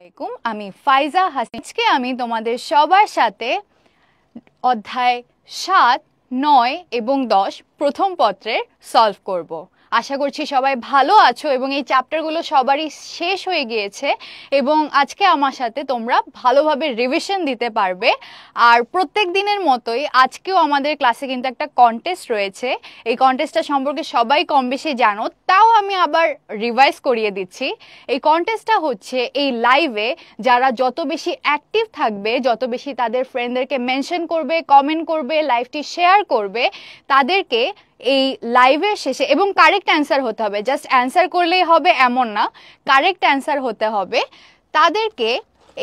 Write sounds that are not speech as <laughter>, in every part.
আলাইকুম আমি ফাইজা আজকে আমি তোমাদের সবার সাথে অধ্যায় সাত নয় এবং দশ প্রথম পত্রের সলভ করব আশা করছি সবাই ভালো আছো এবং এই চ্যাপ্টারগুলো সবারই শেষ হয়ে গিয়েছে এবং আজকে আমার সাথে তোমরা ভালোভাবে রিভিশন দিতে পারবে আর প্রত্যেক দিনের মতোই আজকেও আমাদের ক্লাসে কিন্তু একটা কন্টেস্ট রয়েছে এই কন্টেস্টটা সম্পর্কে সবাই কম বেশি জানো তাও আমি আবার রিভাইজ করিয়ে দিচ্ছি এই কন্টেস্টটা হচ্ছে এই লাইভে যারা যত বেশি অ্যাক্টিভ থাকবে যত বেশি তাদের ফ্রেন্ডদেরকে মেনশন করবে কমেন্ট করবে লাইভটি শেয়ার করবে তাদেরকে এই লাইভের শেষে এবং কারেক্ট অ্যান্সার হতে হবে জাস্ট অ্যান্সার করলেই হবে এমন না কারেক্ট অ্যান্সার হতে হবে তাদেরকে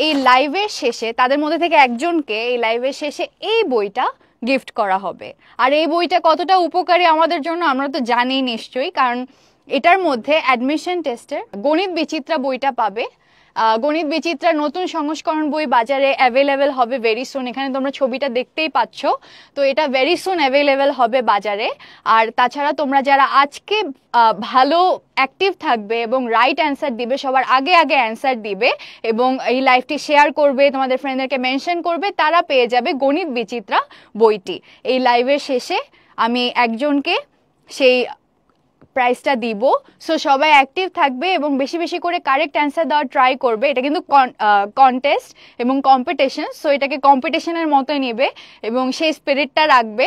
এই লাইভের শেষে তাদের মধ্যে থেকে একজনকে এই লাইভের শেষে এই বইটা গিফট করা হবে আর এই বইটা কতটা উপকারী আমাদের জন্য আমরা তো জানি নিশ্চয়ই কারণ এটার মধ্যে অ্যাডমিশন টেস্টের গণিত বিচিত্রা বইটা পাবে গণিত বিচিত্রার নতুন সংস্করণ বই বাজারে অ্যাভেলেবেল হবে ভেরি সুন এখানে তোমরা ছবিটা দেখতেই পাচ্ছ তো এটা ভেরি সুন অ্যাভেলেবেল হবে বাজারে আর তাছাড়া তোমরা যারা আজকে ভালো অ্যাক্টিভ থাকবে এবং রাইট অ্যান্সার দিবে সবার আগে আগে অ্যান্সার দিবে এবং এই লাইভটি শেয়ার করবে তোমাদের ফ্রেন্ডদেরকে মেনশন করবে তারা পেয়ে যাবে গণিত বিচিত্রা বইটি এই লাইভের শেষে আমি একজনকে সেই প্রাইসটা দিব সো সবাই অ্যাক্টিভ থাকবে এবং বেশি বেশি করে কারেক্ট অ্যান্সার দেওয়ার ট্রাই করবে এটা কিন্তু কন্টেস্ট এবং কম্পিটিশন সো এটাকে কম্পিটিশনের মতোই নেবে এবং সেই স্পিরিটটা রাখবে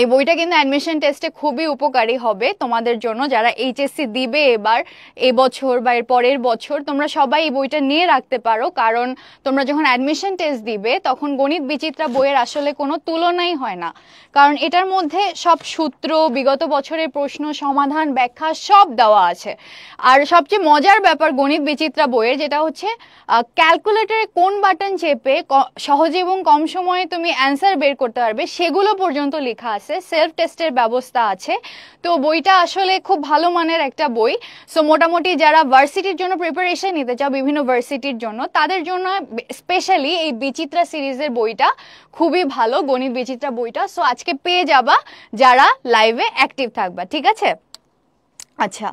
এই বইটা কিন্তু অ্যাডমিশন টেস্টে খুবই উপকারী হবে তোমাদের জন্য যারা এইচএসসি দিবে এবার এবছর বা এর পরের বছর তোমরা সবাই এই বইটা নিয়ে রাখতে পারো কারণ তোমরা যখন অ্যাডমিশন টেস্ট দিবে তখন গণিত বিচিত্রা বইয়ের আসলে কোনো তুলনাই হয় না কারণ এটার মধ্যে সব সূত্র বিগত বছরের প্রশ্ন সমাধান ব্যাখ্যা সব দেওয়া আছে আর সবচেয়ে মজার ব্যাপার গণিত বিচিত্রা বইয়ের যেটা হচ্ছে ক্যালকুলেটরে কোন বাটন চেপে সহজে এবং কম সময়ে তুমি অ্যান্সার বের করতে পারবে সেগুলো পর্যন্ত লেখা আছে আছে সেলফ টেস্টের ব্যবস্থা আছে তো বইটা আসলে খুব ভালো মানের একটা বই সো মোটামুটি যারা ভার্সিটির জন্য প্রিপারেশন নিতে চাও বিভিন্ন ভার্সিটির জন্য তাদের জন্য স্পেশালি এই বিচিত্রা সিরিজের বইটা খুবই ভালো গণিত বিচিত্রা বইটা সো আজকে পেয়ে যাবা যারা লাইভে অ্যাক্টিভ থাকবা ঠিক আছে আচ্ছা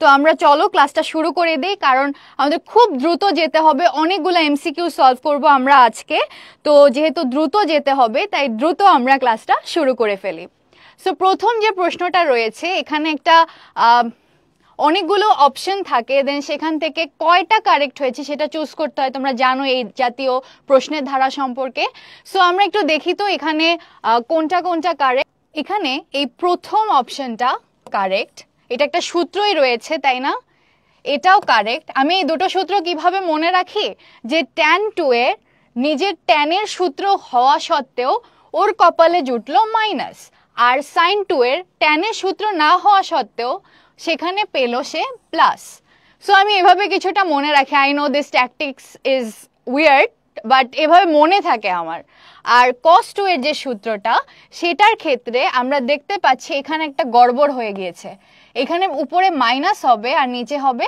তো আমরা চলো ক্লাসটা শুরু করে দিই কারণ আমাদের খুব দ্রুত যেতে হবে অনেকগুলো এমসিকিউ সলভ করব আমরা আজকে তো যেহেতু দ্রুত যেতে হবে তাই দ্রুত আমরা ক্লাসটা শুরু করে ফেলি সো প্রথম যে প্রশ্নটা রয়েছে এখানে একটা অনেকগুলো অপশন থাকে দেন সেখান থেকে কয়টা কারেক্ট হয়েছে সেটা চুজ করতে হয় তোমরা জানো এই জাতীয় প্রশ্নের ধারা সম্পর্কে সো আমরা একটু দেখি তো এখানে কোনটা কোনটা কারেক্ট এখানে এই প্রথম অপশনটা কারেক্ট এটা একটা সূত্রই রয়েছে তাই না এটাও কারেক্ট আমি এই দুটো সূত্র কিভাবে মনে রাখি যে ট্যান টু এর নিজের ট্যানের সূত্র হওয়া সত্ত্বেও ওর কপালে জুটল মাইনাস আর সাইন টু এর ট্যানের সূত্র না হওয়া সত্ত্বেও সেখানে পেল সে প্লাস সো আমি এভাবে কিছুটা মনে রাখি I know this tactics is weird but এভাবে মনে থাকে আমার আর কস টু এর যে সূত্রটা সেটার ক্ষেত্রে আমরা দেখতে পাচ্ছি এখানে একটা গড়বড় হয়ে গিয়েছে এখানে উপরে মাইনাস হবে আর নিচে হবে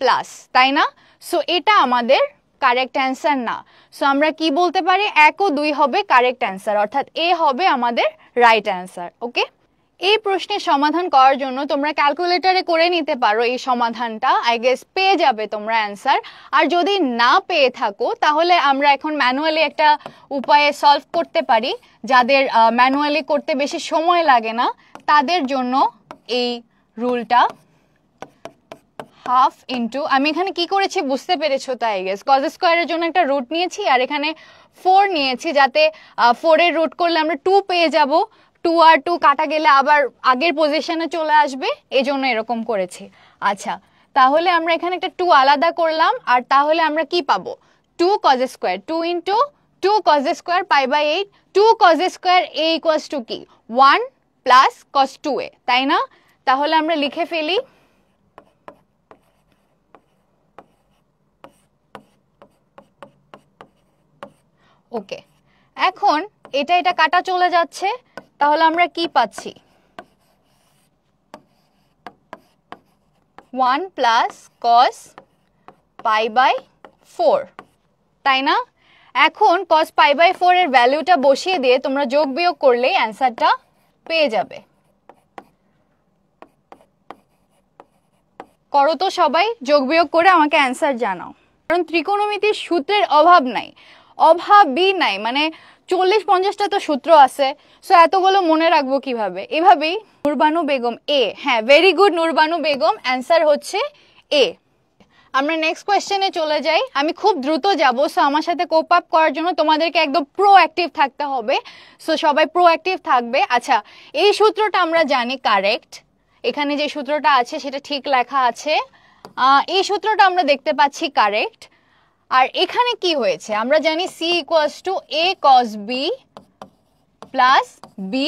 প্লাস তাই না সো এটা আমাদের কারেক্ট অ্যান্সার না সো আমরা কি বলতে পারি এক ও দুই হবে কারেক্ট অ্যান্সার অর্থাৎ এ হবে আমাদের রাইট অ্যান্সার ওকে এই প্রশ্নের সমাধান করার জন্য তোমরা ক্যালকুলেটরে করে নিতে পারো এই সমাধানটা আই গেস পেয়ে যাবে তোমরা অ্যান্সার আর যদি না পেয়ে থাকো তাহলে আমরা এখন ম্যানুয়ালি একটা উপায়ে সলভ করতে পারি যাদের ম্যানুয়ালি করতে বেশি সময় লাগে না তাদের জন্য এই রুলটা হাফ ইন্টু আমি এখানে কি করেছি বুঝতে পেরেছো তাই গেস কজ স্কোয়ারের জন্য একটা রুট নিয়েছি আর এখানে ফোর নিয়েছি যাতে ফোরের রুট করলে আমরা টু পেয়ে যাব টু আর টু কাটা গেলে আবার আগের পজিশনে চলে আসবে এই জন্য এরকম করেছি আচ্ছা তাহলে আমরা এখানে একটা টু আলাদা করলাম আর তাহলে আমরা কি পাবো two cos square two into two cos square pi by eight two cos square A equals to কি one plus cos two A তাই না তাহলে আমরা লিখে ফেলি ওকে এখন এটা এটা কাটা চলে যাচ্ছে তাহলে আমরা কি পাচ্ছি one plus cos pi by four তাই না এখন কস পাই বাই ফোর এর ভ্যালুটা বসিয়ে দিয়ে তোমরা যোগ বিয়োগ করলেই অ্যান্সারটা পেয়ে যাবে করো তো সবাই যোগ বিয়োগ করে আমাকে অ্যান্সার জানাও কারণ ত্রিকোণমিতির সূত্রের অভাব নাই অভাবই নাই মানে চল্লিশ পঞ্চাশটা তো সূত্র আছে সো এতগুলো মনে রাখবো কিভাবে এভাবেই নুরবানু বেগম এ হ্যাঁ very good Nurbanu Begum answer হচ্ছে এ আমরা নেক্সট কোয়েশ্চেনে চলে যাই আমি খুব দ্রুত যাব সো আমার সাথে কোপ আপ করার জন্য তোমাদেরকে একদম প্রোঅ্যাক্টিভ থাকতে হবে সো সবাই প্রোঅ্যাক্টিভ থাকবে আচ্ছা এই সূত্রটা আমরা জানি কারেক্ট এখানে যে সূত্রটা আছে সেটা ঠিক লেখা আছে এই সূত্রটা আমরা দেখতে পাচ্ছি কারেক্ট আর এখানে কি হয়েছে আমরা জানি C equals to A cos B plus B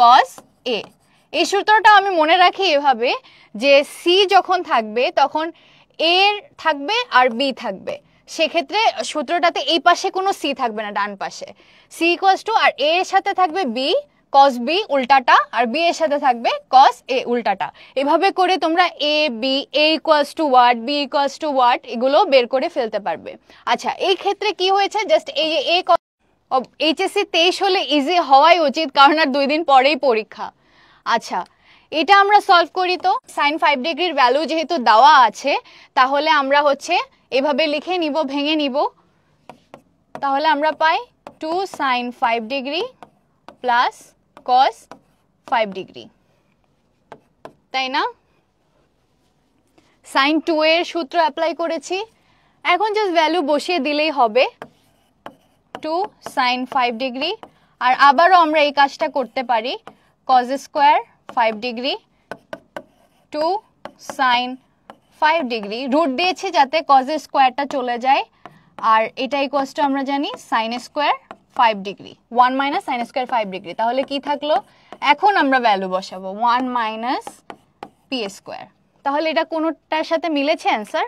cos A এই সূত্রটা আমি মনে রাখি এভাবে যে সি যখন থাকবে তখন এ থাকবে আর বি থাকবে সেক্ষেত্রে সূত্রটাতে এই পাশে কোনো সি থাকবে না ডান পাশে সি ইকোয়াস টু আর এর সাথে থাকবে বি কস বি উল্টাটা আর বি এর সাথে থাকবে কস এ উল্টাটা এভাবে করে তোমরা A B A equals to what B equals to what এগুলো বের করে ফেলতে পারবে আচ্ছা এই ক্ষেত্রে কি হয়েছে জাস্ট এই যে এ এইচএসসি তেইশ হলে ইজি হওয়াই উচিত কারণ আর দুই দিন পরেই পরীক্ষা আচ্ছা এটা আমরা সলভ করি তো সাইন ফাইভ ডিগ্রির ভ্যালু যেহেতু দেওয়া আছে তাহলে আমরা হচ্ছে এভাবে লিখে নিব ভেঙে নিব তাহলে আমরা পাই two sine five degree plus cos 5 degree তাই না সাইন টু এর সূত্র অ্যাপ্লাই করেছি এখন জাস্ট ভ্যালু বসিয়ে দিলেই হবে টু সাইন ফাইভ ডিগ্রি আর আবারও আমরা এই কাজটা করতে পারি cos square five degree two sine five degree root দিয়েছি যাতে কজ স্কোয়ারটা চলে যায় আর এটা ইকোয়াস আমরা জানি sine square five degree one minus sine square five degree তাহলে কি থাকলো এখন আমরা ভ্যালু বসাবো ওয়ান মাইনাস পি স্কোয়ার তাহলে এটা কোনোটার সাথে মিলেছে অ্যান্সার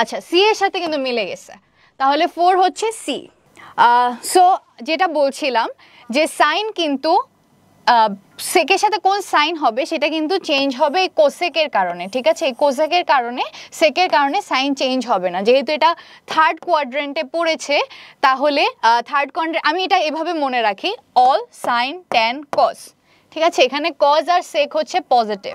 আচ্ছা সি এর সাথে কিন্তু মিলে গেছে তাহলে ফোর হচ্ছে সি সো যেটা বলছিলাম যে সাইন কিন্তু সেকের সাথে কোন সাইন হবে সেটা কিন্তু চেঞ্জ হবে এই কোসেকের কারণে ঠিক আছে এই কোসেকের কারণে সেকের কারণে সাইন চেঞ্জ হবে না যেহেতু এটা থার্ড কোয়াড্রেন্টে পড়েছে তাহলে থার্ড কোয়াড্রেন্ট আমি এটা এভাবে মনে রাখি অল সাইন ট্যান কস ঠিক আছে এখানে কজ আর সেক হচ্ছে পজিটিভ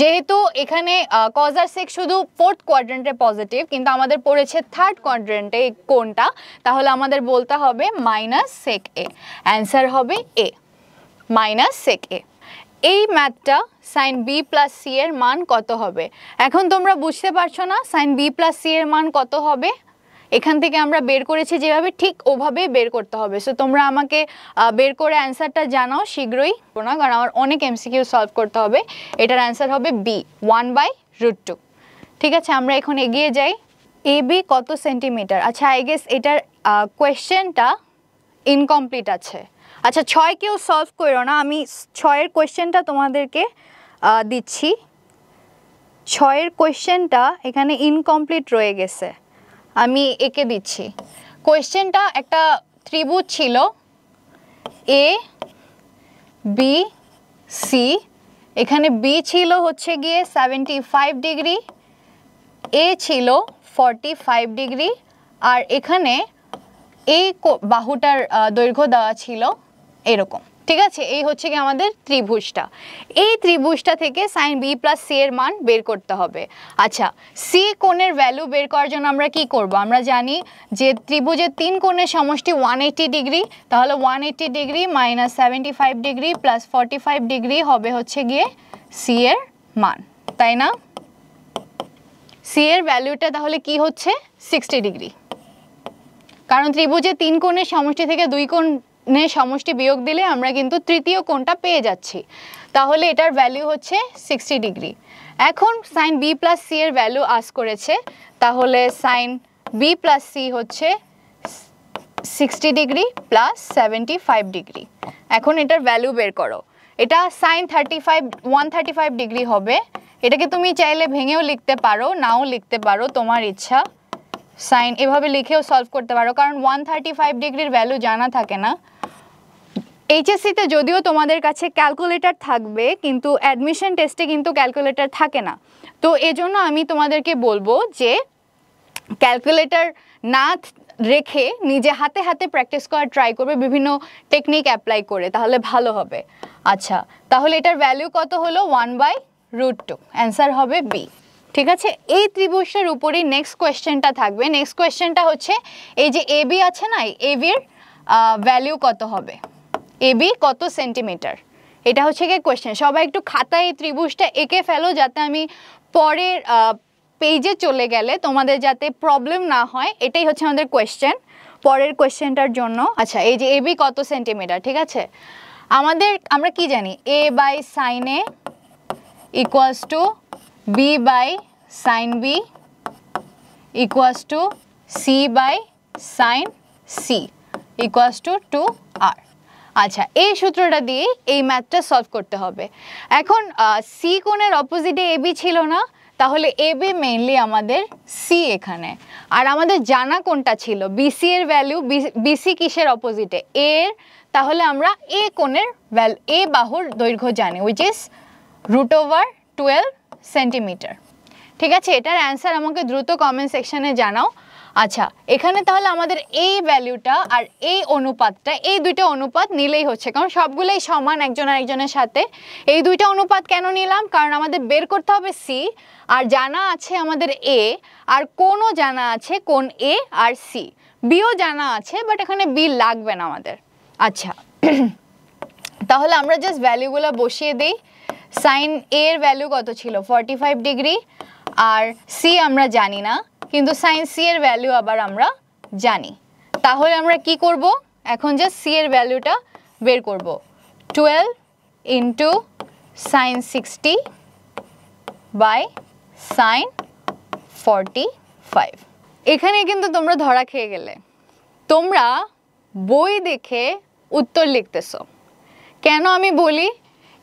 যেহেতু এখানে কজ আর সেক শুধু ফোর্থ কোয়াড্রেন্টে পজিটিভ কিন্তু আমাদের পড়েছে থার্ড কোয়াড্রেন্টে কোনটা তাহলে আমাদের বলতে হবে মাইনাস সেক এ অ্যান্সার হবে এ মাইনাস সেক এ এই ম্যাথটা সাইন বি প্লাস সি এর মান কত হবে এখন তোমরা বুঝতে পারছো না সাইন বি প্লাস সি এর মান কত হবে এখান থেকে আমরা বের করেছি যেভাবে ঠিক ওভাবেই বের করতে হবে সো তোমরা আমাকে বের করে অ্যান্সারটা জানাও শীঘ্রই না কারণ আমার অনেক এমসিকিউ সলভ করতে হবে এটার অ্যান্সার হবে B one by root two ঠিক আছে আমরা এখন এগিয়ে যাই এ বি কত সেন্টিমিটার আচ্ছা আই গেস এটার কোয়েশ্চেনটা ইনকমপ্লিট আছে আচ্ছা ছয় কেউ সলভ করো না আমি ছয়ের কোয়েশ্চেনটা তোমাদেরকে দিচ্ছি ছয়ের কোয়েশ্চেনটা এখানে ইনকমপ্লিট রয়ে গেছে আমি একে দিচ্ছি কোয়েশ্চেনটা একটা ত্রিভুজ ছিল এ বি সি এখানে বি ছিল হচ্ছে গিয়ে সেভেন্টি ফাইভ ডিগ্রি এ ছিল ফর্টি ফাইভ ডিগ্রি আর এখানে এই বাহুটার দৈর্ঘ্য দেওয়া ছিল এরকম ঠিক আছে এই হচ্ছে কি আমাদের ত্রিভুজটা এই ত্রিভুজটা থেকে সাইন বি প্লাস সি এর মান বের করতে হবে আচ্ছা সি কোণের ভ্যালু বের করার জন্য আমরা কি করব আমরা জানি যে ত্রিভুজের তিন কোণের সমষ্টি ওয়ান ডিগ্রি তাহলে one eighty degree minus seventy five degree plus forty five degree হবে হচ্ছে গিয়ে সি এর মান তাই না সি এর ভ্যালুটা তাহলে কি হচ্ছে সিক্সটি ডিগ্রি কারণ ত্রিভুজের তিন কোণের সমষ্টি থেকে দুই কোণ নে সমষ্টি বিয়োগ দিলে আমরা কিন্তু তৃতীয় কোণটা পেয়ে যাচ্ছি তাহলে এটার ভ্যালু হচ্ছে সিক্সটি ডিগ্রি এখন সাইন বি প্লাস সি এর ভ্যালু আস করেছে তাহলে সাইন বি প্লাস সি হচ্ছে sixty degree plus seventy five degree এখন এটার ভ্যালু বের করো এটা sine thirty five one thirty five degree হবে এটাকে তুমি চাইলে ভেঙেও লিখতে পারো নাও লিখতে পারো তোমার ইচ্ছা সাইন এভাবে লিখেও সলভ করতে পারো কারণ ওয়ান থার্টি ফাইভ ডিগ্রির ভ্যালু জানা থাকে না এইচএসসিতে যদিও তোমাদের কাছে ক্যালকুলেটর থাকবে কিন্তু অ্যাডমিশন টেস্টে কিন্তু ক্যালকুলেটর থাকে না তো এজন্য আমি তোমাদেরকে বলবো যে ক্যালকুলেটর না রেখে নিজে হাতে হাতে প্র্যাকটিস করা ট্রাই করবে বিভিন্ন টেকনিক অ্যাপ্লাই করে তাহলে ভালো হবে আচ্ছা তাহলে এটার ভ্যালু কত হলো one by root two answer হবে বি ঠিক আছে এই ত্রিভুজটার উপরেই নেক্সট কোয়েশ্চেনটা থাকবে নেক্সট কোয়েশ্চেনটা হচ্ছে এই যে এবি আছে না এবির ভ্যালু কত হবে এবি কত সেন্টিমিটার এটা হচ্ছে গিয়ে কোয়েশ্চেন সবাই একটু খাতায় এই ত্রিভুজটা এঁকে ফেলো যাতে আমি পরের পেজে চলে গেলে তোমাদের যাতে প্রবলেম না হয় এটাই হচ্ছে আমাদের কোয়েশ্চেন পরের কোয়েশ্চেনটার জন্য আচ্ছা এই যে বি কত সেন্টিমিটার ঠিক আছে আমাদের আমরা কি জানি A by sine A equals to B by sine B equals to C by sine C equals to two আর আচ্ছা এই সূত্রটা দিয়ে এই ম্যাথটা সলভ করতে হবে এখন সি কোণের অপোজিটে এবি ছিল না তাহলে এবি মেইনলি আমাদের সি এখানে আর আমাদের জানা কোনটা ছিল বিসি এর ভ্যালু বিসি কিসের অপোজিটে এর তাহলে আমরা এ কোণের ভ্যালু এ বাহুর দৈর্ঘ্য জানি which is root over twelve centimetre ঠিক আছে এটার অ্যান্সার আমাকে দ্রুত কমেন্ট সেকশানে জানাও আচ্ছা এখানে তাহলে আমাদের এই ভ্যালুটা আর এই অনুপাতটা এই দুইটা অনুপাত নিলেই হচ্ছে কারণ সবগুলোই সমান একজন আরেকজনের সাথে এই দুইটা অনুপাত কেন নিলাম কারণ আমাদের বের করতে হবে সি আর জানা আছে আমাদের এ আর কোনও জানা আছে কোন এ আর সি বিও জানা আছে বাট এখানে বি লাগবে না আমাদের আচ্ছা <clears throat> তাহলে আমরা জাস্ট ভ্যালুগুলো বসিয়ে দিই সাইন এর ভ্যালু কত ছিল ফর্টি ফাইভ ডিগ্রি আর সি আমরা জানি না কিন্তু সাইন সি এর ভ্যালু আবার আমরা জানি তাহলে আমরা কি করব এখন যা সি এর ভ্যালুটা বের করব twelve into sine sixty by sine forty five এখানে কিন্তু তোমরা ধরা খেয়ে গেলে তোমরা বই দেখে উত্তর লিখতেছ কেন আমি বলি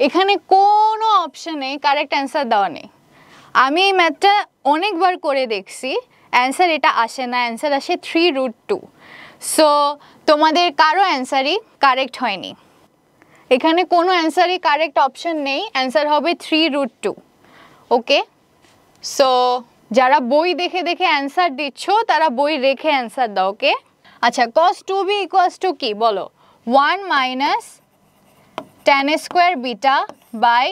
এখানে কোনো অপশানে কারেক্ট অ্যান্সার দেওয়া নেই আমি এই ম্যাথটা অনেকবার করে দেখছি অ্যান্সার এটা আসে না অ্যান্সার আসে থ্রি রুট টু সো তোমাদের কারো অ্যান্সারই কারেক্ট হয়নি এখানে কোনো অ্যান্সারই কারেক্ট অপশন নেই অ্যান্সার হবে three root two okay so যারা বই দেখে দেখে অ্যান্সার দিচ্ছ তারা বই রেখে অ্যান্সার দাও ওকে আচ্ছা cos two B equals to কী বলো one minus tan square beta by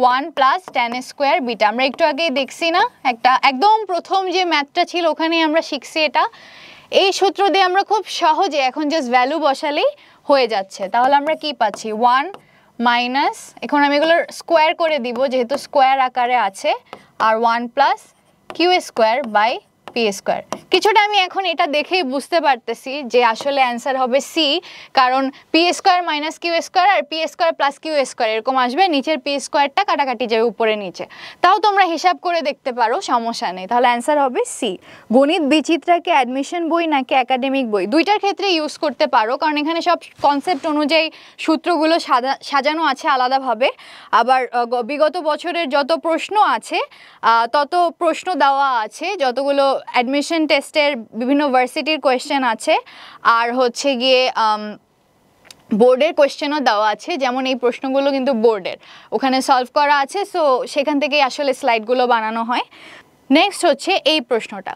one plus tan square beta আমরা একটু আগেই দেখছি না একটা একদম প্রথম যে ম্যাথটা ছিল ওখানে আমরা শিখছি এটা এই সূত্র দিয়ে আমরা খুব সহজে এখন জাস্ট ভ্যালু বসালেই হয়ে যাচ্ছে তাহলে আমরা কি পাচ্ছি ওয়ান মাইনাস এখন আমি এগুলোর স্কোয়ার করে দিব যেহেতু স্কোয়ার আকারে আছে আর one plus Q square by P square কিছুটা আমি এখন এটা দেখেই বুঝতে পারতেছি যে আসলে অ্যান্সার হবে সি কারণ P square minus Q square আর P square plus Q square এরকম আসবে নিচের পি স্কোয়ারটা কাটাকাটি যাবে উপরে নিচে তাও তোমরা হিসাব করে দেখতে পারো সমস্যা নেই তাহলে অ্যান্সার হবে সি গণিত বিচিত্রাকে অ্যাডমিশন বই নাকি একাডেমিক বই দুইটার ক্ষেত্রে ইউজ করতে পারো কারণ এখানে সব কনসেপ্ট অনুযায়ী সূত্রগুলো সাজা সাজানো আছে আলাদাভাবে আবার বিগত বছরের যত প্রশ্ন আছে তত প্রশ্ন দেওয়া আছে যতগুলো অ্যাডমিশন টেস্টের বিভিন্ন ভার্সিটির কোয়েশ্চেন আছে আর হচ্ছে গিয়ে বোর্ডের কোয়েশ্চেনও দেওয়া আছে যেমন এই প্রশ্নগুলো কিন্তু বোর্ডের ওখানে সলভ করা আছে সো সেখান থেকেই আসলে স্লাইডগুলো বানানো হয় নেক্সট হচ্ছে এই প্রশ্নটা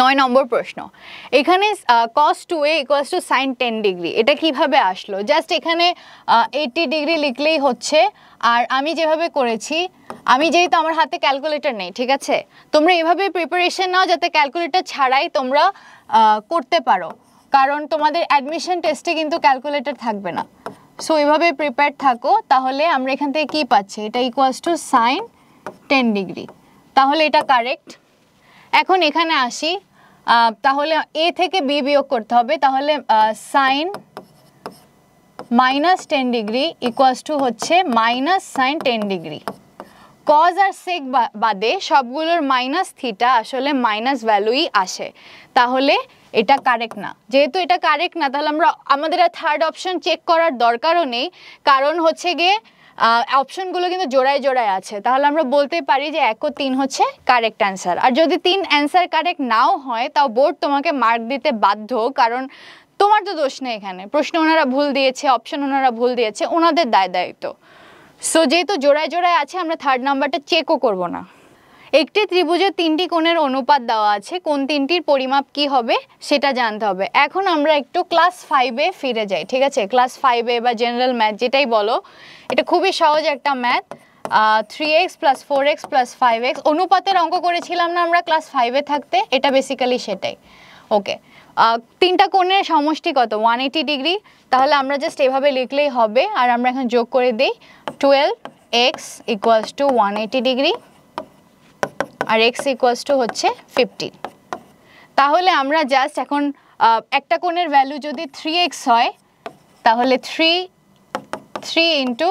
নয় নম্বর প্রশ্ন এখানে cos two A equals to sine ten degree এটা কিভাবে আসলো জাস্ট এখানে এইটটি ডিগ্রি লিখলেই হচ্ছে আর আমি যেভাবে করেছি আমি যেহেতু আমার হাতে ক্যালকুলেটর নেই ঠিক আছে তোমরা এভাবে প্রিপারেশন নাও যাতে ক্যালকুলেটর ছাড়াই তোমরা করতে পারো কারণ তোমাদের অ্যাডমিশন টেস্টে কিন্তু ক্যালকুলেটর থাকবে না সো এভাবে প্রিপেয়ার থাকো তাহলে আমরা এখান থেকে কী পাচ্ছি এটা equals to sine ten degree তাহলে এটা কারেক্ট এখন এখানে আসি তাহলে এ থেকে বি বিয়োগ করতে হবে তাহলে sine minus ten degree equals to হচ্ছে minus sine ten degree cos আর সেক বাদে সবগুলোর মাইনাস থিটা আসলে মাইনাস ভ্যালুই আসে তাহলে এটা কারেক্ট না যেহেতু এটা কারেক্ট না তাহলে আমরা আমাদের আর থার্ড অপশন চেক করার দরকারও নেই কারণ হচ্ছে গিয়ে অপশনগুলো কিন্তু জোড়ায় জোড়ায় আছে তাহলে আমরা বলতে পারি যে এক ও তিন হচ্ছে কারেক্ট অ্যান্সার আর যদি তিন অ্যান্সার কারেক্ট নাও হয় তাও বোর্ড তোমাকে মার্ক দিতে বাধ্য কারণ তোমার তো দোষ নেই এখানে প্রশ্ন ওনারা ভুল দিয়েছে অপশন ওনারা ভুল দিয়েছে ওনাদের দায় দায়িত্ব সো যেহেতু জোড়ায় জোড়ায় আছে আমরা থার্ড নাম্বারটা চেকও করব না একটি ত্রিভুজের তিনটি কোণের অনুপাত দেওয়া আছে কোন তিনটির পরিমাপ কি হবে সেটা জানতে হবে এখন আমরা একটু ক্লাস ফাইভে ফিরে যাই ঠিক আছে ক্লাস ফাইভে বা জেনারেল ম্যাথ যেটাই বলো এটা খুবই সহজ একটা math three X plus four X plus five X অনুপাতের অঙ্ক করেছিলাম না আমরা ক্লাস ফাইভে থাকতে এটা বেসিক্যালি সেটাই ওকে তিনটা কোণের সমষ্টি কত ওয়ান এইটি ডিগ্রি তাহলে আমরা জাস্ট এভাবে লিখলেই হবে আর আমরা এখন যোগ করে দিই twelve X equals to one eighty degree আর এক্স ইকুয়ালস টু হচ্ছে ফিফটিন তাহলে আমরা জাস্ট এখন একটা কোণের ভ্যালু যদি থ্রি এক্স হয় তাহলে থ্রি থ্রি ইন্টু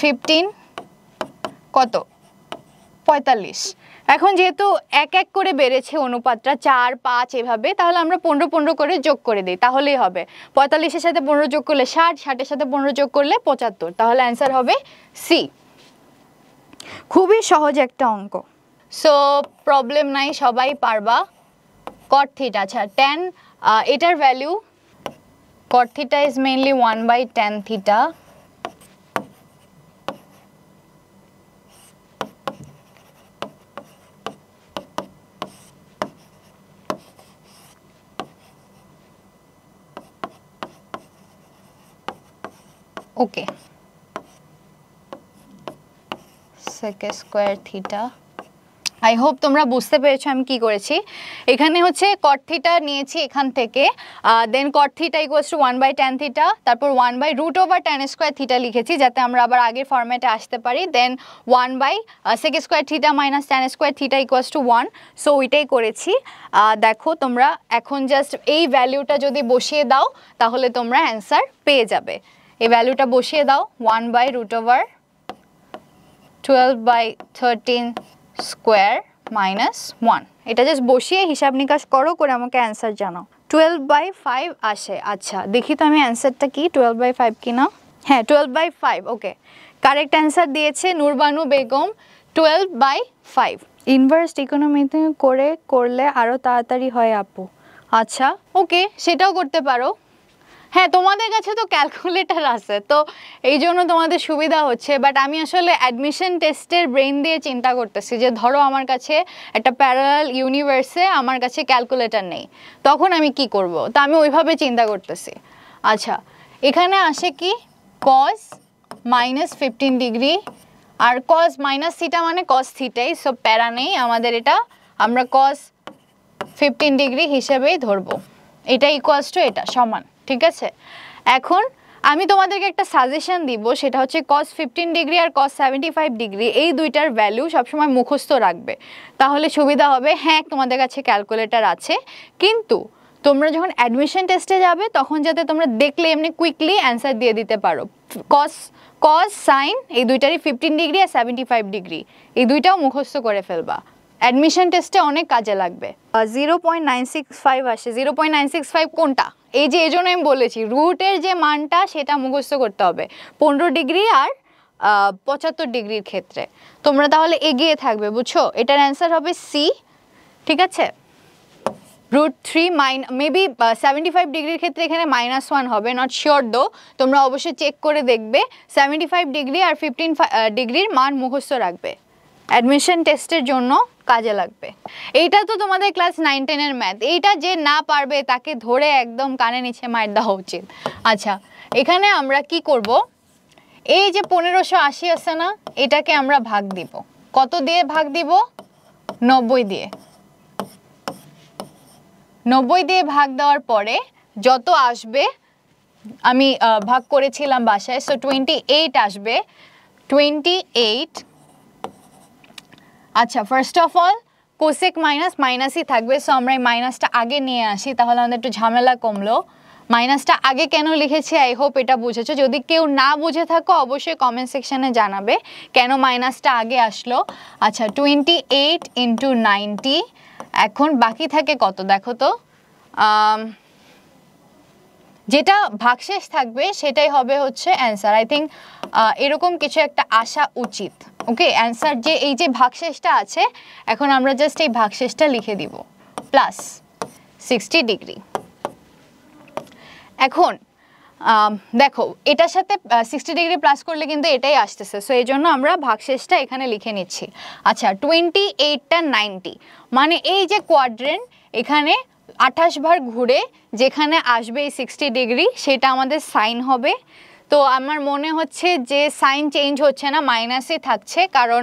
ফিফটিন কত পঁয়তাল্লিশ এখন যেহেতু এক এক করে বেড়েছে অনুপাতটা চার পাঁচ এভাবে তাহলে আমরা পনেরো পনেরো করে যোগ করে দিই তাহলেই হবে পঁয়তাল্লিশের সাথে পনেরো যোগ করলে ষাট ষাটের সাথে পনেরো যোগ করলে পঁচাত্তর তাহলে অ্যান্সার হবে সি খুবই সহজ একটা অঙ্ক সো প্রবলেম নাই সবাই পারবা কর্থিট থিটা আচ্ছা টেন এটার value cot theta theta is mainly one by tan theta okay sec square theta I hope তোমরা বুঝতে পেরেছো আমি কি করেছি এখানে হচ্ছে কর্থিটা নিয়েছি এখান থেকে then cot theta equals to one by tan theta তারপর one by root over tan square theta লিখেছি যাতে আমরা আবার আগের ফর্ম্যাটে আসতে পারি then one by sec square theta minus tan square theta equals to one so ওইটাই করেছি দেখো তোমরা এখন জাস্ট এই ভ্যালিউটা যদি বসিয়ে দাও তাহলে তোমরা অ্যান্সার পেয়ে যাবে এই ভ্যালুটা বসিয়ে দাও one by root over twelve by thirteen square minus one এটা জাস্ট বসিয়ে হিসাব নিকাশ করো করে আমাকে অ্যান্সার জানাও টুয়েলভ বাই ফাইভ আসে আচ্ছা দেখি তো আমি অ্যান্সারটা কি টুয়েলভ বাই ফাইভ কি না হ্যাঁ twelve by five okay correct answer দিয়েছে Nurbanu Begum twelve by five inverse ইকোনমিতে করে করলে আরও তাড়াতাড়ি হয় আপু আচ্ছা ওকে সেটাও করতে পারো হ্যাঁ তোমাদের কাছে তো ক্যালকুলেটার আছে তো এই জন্য তোমাদের সুবিধা হচ্ছে বাট আমি আসলে অ্যাডমিশন টেস্টের ব্রেন দিয়ে চিন্তা করতেছি যে ধরো আমার কাছে একটা প্যারাল ইউনিভার্সে আমার কাছে ক্যালকুলেটার নেই তখন আমি কি করব। তা আমি ওইভাবে চিন্তা করতেছি আচ্ছা এখানে আসে কি কজ মাইনাস ফিফটিন ডিগ্রি আর কজ মাইনাস সিটা মানে কজ সিটাই সো প্যারা নেই আমাদের এটা আমরা কজ ফিফটিন ডিগ্রি হিসেবেই ধরবো এটা ইকুয়ালস টু এটা সমান ঠিক আছে এখন আমি তোমাদেরকে একটা সাজেশন দিব সেটা হচ্ছে কস ফিফটিন ডিগ্রি আর কস সেভেন্টি ফাইভ ডিগ্রি এই দুইটার ভ্যালু সবসময় মুখস্থ রাখবে তাহলে সুবিধা হবে হ্যাঁ তোমাদের কাছে ক্যালকুলেটার আছে কিন্তু তোমরা যখন অ্যাডমিশন টেস্টে যাবে তখন যাতে তোমরা দেখলে এমনি কুইকলি অ্যান্সার দিয়ে দিতে পারো কস কস সাইন এই দুইটারই ফিফটিন ডিগ্রি আর সেভেন্টি ফাইভ ডিগ্রি এই দুইটাও মুখস্থ করে ফেলবা অ্যাডমিশন টেস্টে অনেক কাজে লাগবে zero point nine six five আসে zero point nine six five কোনটা এই যে এই জন্য আমি বলেছি রুটের যে মানটা সেটা মুখস্থ করতে হবে পনেরো ডিগ্রি আর পঁচাত্তর ডিগ্রির ক্ষেত্রে তোমরা তাহলে এগিয়ে থাকবে বুঝছো এটার অ্যান্সার হবে সি ঠিক আছে root three mine maybe seventy five ডিগ্রির ক্ষেত্রে এখানে মাইনাস ওয়ান হবে নট শিওর দো তোমরা অবশ্যই চেক করে দেখবে সেভেন্টি ফাইভ ডিগ্রি আর ফিফটিন ডিগ্রির মান মুখস্থ রাখবে অ্যাডমিশন টেস্টের জন্য কাজে লাগবে এইটা তো তোমাদের ক্লাস নাইন টেনের ম্যাথ এইটা যে না পারবে তাকে ধরে একদম কানে নিচে মায়ের দেওয়া উচিত আচ্ছা এখানে আমরা কি করব এই যে পনেরোশো আশি আছে না এটাকে আমরা ভাগ দিব কত দিয়ে ভাগ দিব নব্বই দিয়ে নব্বই দিয়ে ভাগ দেওয়ার পরে যত আসবে আমি ভাগ করেছিলাম বাসায় সো টোয়েন্টি এইট আসবে টোয়েন্টি এইট আচ্ছা first of all cosec minus মাইনাসই থাকবে সো আমরা এই মাইনাসটা আগে নিয়ে আসি তাহলে আমাদের একটু ঝামেলা কমলো মাইনাসটা আগে কেন লিখেছি আই হোপ এটা বুঝেছো যদি কেউ না বুঝে থাকো অবশ্যই কমেন্ট সেকশানে জানাবে কেন মাইনাসটা আগে আসলো আচ্ছা টোয়েন্টি এইট ইন্টু নাইনটি এখন বাকি থাকে কত দেখো তো যেটা ভাগশেষ থাকবে সেটাই হবে হচ্ছে অ্যান্সার আই থিঙ্ক এরকম কিছু একটা আসা উচিত ওকে অ্যান্সার যে এই যে ভাগশেষটা আছে এখন আমরা জাস্ট এই ভাগশেষটা লিখে দিব প্লাস সিক্সটি ডিগ্রি এখন দেখো এটার সাথে সিক্সটি ডিগ্রি প্লাস করলে কিন্তু এটাই আসতেছে সো এই জন্য আমরা ভাগশেষটা এখানে লিখে নিচ্ছি আচ্ছা টোয়েন্টি এইটটা নাইনটি মানে এই যে কোয়াড্রেন এখানে আঠাশ ভার ঘুরে যেখানে আসবে এই সিক্সটি ডিগ্রি সেটা আমাদের সাইন হবে তো আমার মনে হচ্ছে যে সাইন চেঞ্জ হচ্ছে না মাইনাসে থাকছে কারণ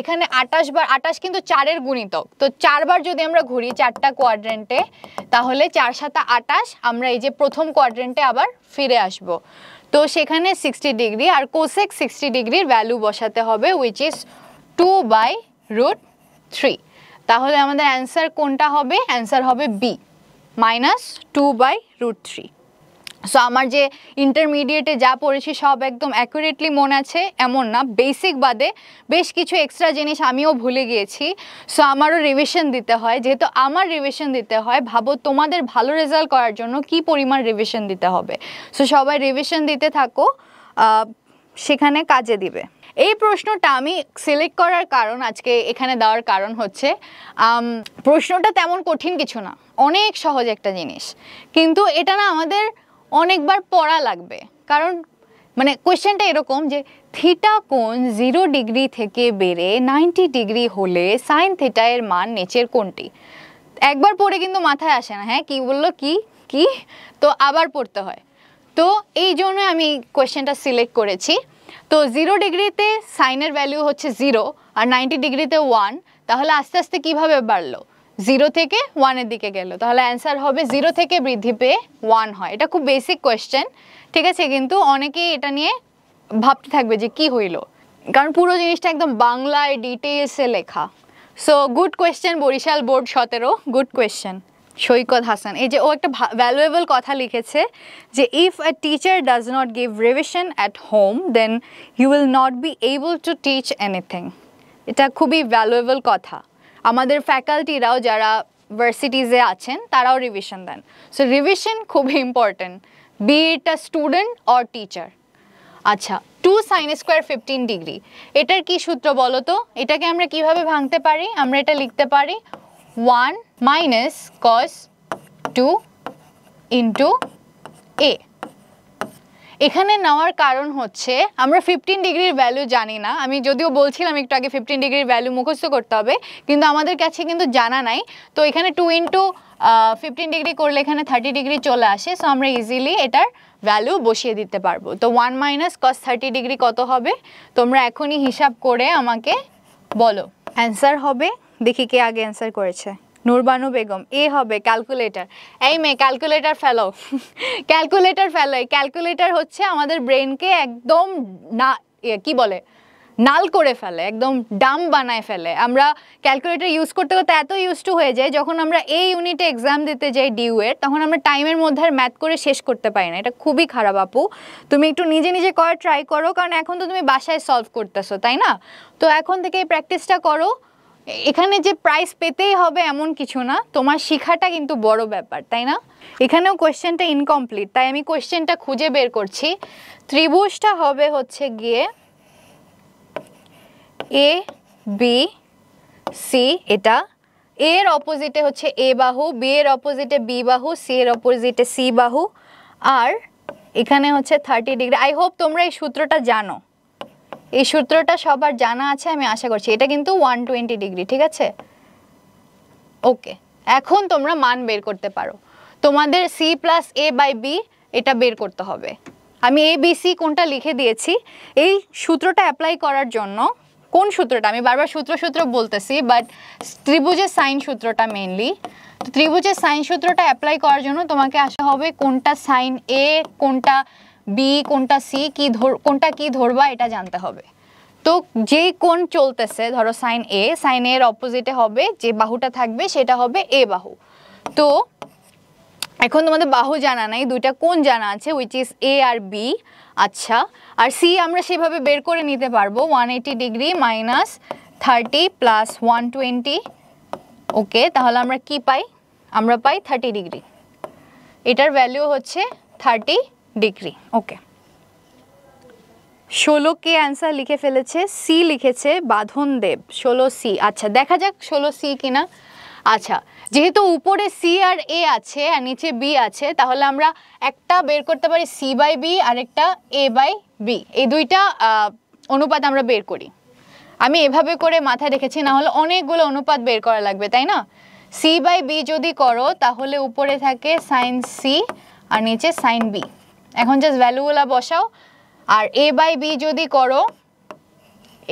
এখানে আটাশ বার আটাশ কিন্তু চারের গুণিতক তো চারবার যদি আমরা ঘুরি চারটা কোয়াড্রেন্টে তাহলে চার সাতা আটাশ আমরা এই যে প্রথম কোয়াড্রেন্টে আবার ফিরে আসব তো সেখানে সিক্সটি ডিগ্রি আর কোসেক সিক্সটি ডিগ্রির ভ্যালু বসাতে হবে which is two by root three তাহলে আমাদের অ্যান্সার কোনটা হবে অ্যান্সার হবে B minus two by root three so আমার যে ইন্টারমিডিয়েটে যা পড়েছি সব একদম অ্যাকুরেটলি মনে আছে এমন না বেসিক বাদে বেশ কিছু এক্সট্রা জিনিস আমিও ভুলে গিয়েছি সো আমারও রিভিশন দিতে হয় যেহেতু আমার রিভিশন দিতে হয় ভাবো তোমাদের ভালো রেজাল্ট করার জন্য কি পরিমাণ রিভিশন দিতে হবে সো সবাই রিভিশন দিতে থাকো সেখানে কাজে দিবে এই প্রশ্নটা আমি সিলেক্ট করার কারণ আজকে এখানে দেওয়ার কারণ হচ্ছে প্রশ্নটা তেমন কঠিন কিছু না অনেক সহজ একটা জিনিস কিন্তু এটা না আমাদের অনেকবার পড়া লাগবে কারণ মানে কোয়েশ্চেনটা এরকম যে থিটা কোণ জিরো ডিগ্রি থেকে বেড়ে নাইনটি ডিগ্রি হলে সাইন থিটা এর মান নিচের কোনটি একবার পড়ে কিন্তু মাথায় আসে না হ্যাঁ কি বললো কি কি তো আবার পড়তে হয় তো এই জন্য আমি কোয়েশ্চেনটা সিলেক্ট করেছি তো জিরো ডিগ্রিতে সাইনের ভ্যালু হচ্ছে জিরো আর নাইনটি ডিগ্রিতে ওয়ান তাহলে আস্তে আস্তে কিভাবে বাড়লো জিরো থেকে ওয়ানের দিকে গেল তাহলে অ্যান্সার হবে জিরো থেকে বৃদ্ধি পেয়ে ওয়ান হয় এটা খুব বেসিক কোয়েশ্চেন ঠিক আছে কিন্তু অনেকেই এটা নিয়ে ভাবতে থাকবে যে কি হইল কারণ পুরো জিনিসটা একদম বাংলায় ডিটেলসে লেখা so good question Barishal board সতেরো গুড কোয়েশ্চেন সৈকত হাসান এই যে ও একটা ভ্যালুয়েবল কথা লিখেছে যে if a teacher does not give revision at home then you will not be able to teach anything এটা খুবই ভ্যালুয়েবল কথা আমাদের ফ্যাকাল্টিরাও যারা ভার্সিটিজে আছেন তারাও রিভিশন দেন সো রিভিশন খুব important be it a student or teacher আচ্ছা two sine square fifteen degree এটার কি সূত্র বলো তো এটাকে আমরা কিভাবে ভাঙতে পারি আমরা এটা লিখতে পারি one minus cos two into A এখানে নেওয়ার কারণ হচ্ছে আমরা ফিফটিন ডিগ্রির ভ্যালু জানি না আমি যদিও বলছিলাম একটু আগে ফিফটিন ডিগ্রির ভ্যালু মুখস্থ করতে হবে কিন্তু আমাদের কাছে কিন্তু জানা নাই তো এখানে টু ইন্টু ফিফটিন ডিগ্রি করলে এখানে থার্টি ডিগ্রি চলে আসে সো আমরা ইজিলি এটার ভ্যালু বসিয়ে দিতে পারবো তো one minus cos thirty degree কত হবে তোমরা এখনই হিসাব করে আমাকে বলো অ্যান্সার হবে দেখি কে আগে অ্যান্সার করেছে নুরবানু বেগম এ হবে ক্যালকুলেটার এই মেয়ে ক্যালকুলেটার ফেলো ক্যালকুলেটার ফেলো এই ক্যালকুলেটার হচ্ছে আমাদের ব্রেনকে একদম না কি বলে নাল করে ফেলে একদম ডাম বানায় ফেলে আমরা ক্যালকুলেটার ইউজ করতে করতে এত ইউজ টু হয়ে যায় যখন আমরা এই ইউনিটে এক্সাম দিতে যাই ডিউয়ের তখন আমরা টাইমের মধ্যে আর ম্যাথ করে শেষ করতে পারি না এটা খুবই খারাপ আপু তুমি একটু নিজে নিজে করার ট্রাই করো কারণ এখন তো তুমি বাসায় সলভ করতেছো তাই না তো এখন থেকে এই প্র্যাকটিসটা করো এখানে যে প্রাইস পেতেই হবে এমন কিছু না তোমার শিখাটা কিন্তু বড় ব্যাপার তাই না এখানেও কোয়েশ্চেনটা ইনকমপ্লিট তাই আমি কোয়েশ্চেনটা খুঁজে বের করছি ত্রিভুজটা হবে হচ্ছে গিয়ে এ বি সি এটা এর অপোজিটে হচ্ছে এ বাহু বি এর অপোজিটে বি বাহু সি এর অপোজিটে সি বাহু আর এখানে হচ্ছে থার্টি ডিগ্রি আই হোপ তোমরা এই সূত্রটা জানো এই সূত্রটা সবার জানা আছে আমি আশা করছি এটা কিন্তু ওয়ান টোয়েন্টি ডিগ্রি ঠিক আছে ওকে এখন তোমরা মান বের করতে পারো তোমাদের C plus A by B এটা বের করতে হবে আমি এ বি সি কোনটা লিখে দিয়েছি এই সূত্রটা অ্যাপ্লাই করার জন্য কোন সূত্রটা আমি বারবার সূত্র সূত্র বলতেছি বাট ত্রিভুজের সাইন সূত্রটা মেনলি তো ত্রিভুজের সাইন সূত্রটা অ্যাপ্লাই করার জন্য তোমাকে আসা হবে কোনটা সাইন এ কোনটা বি কোনটা সি কি কোনটা কি ধরবা এটা জানতে হবে তো যে কোন চলতেছে ধরো সাইন এ সাইন এর অপোজিটে হবে যে বাহুটা থাকবে সেটা হবে এ বাহু তো এখন তোমাদের বাহু জানা নাই দুইটা কোন জানা আছে উইচ ইজ এ আর বি আচ্ছা আর সি আমরা সেভাবে বের করে নিতে পারবো one eighty degree minus thirty plus one twenty okay তাহলে আমরা কি পাই আমরা পাই থার্টি ডিগ্রি এটার ভ্যালু হচ্ছে থার্টি ডিগ্রি ওকে ষোলো কে অ্যান্সার লিখে ফেলেছে সি লিখেছে বাঁধন দেব ষোলো সি আচ্ছা দেখা যাক ষোলো সি কিনা আচ্ছা যেহেতু উপরে সি আর এ আছে আর নিচে বি আছে তাহলে আমরা একটা বের করতে পারি সি বাই বি আর একটা এ বাই বি এই দুইটা অনুপাত আমরা বের করি আমি এভাবে করে মাথায় রেখেছি না হলে অনেকগুলো অনুপাত বের করা লাগবে তাই না সি বাই বি যদি করো তাহলে উপরে থাকে সাইন সি আর নিচে সাইন বি এখন জাস্ট ভ্যালুগুলা বসাও আর এ বাই বি যদি করো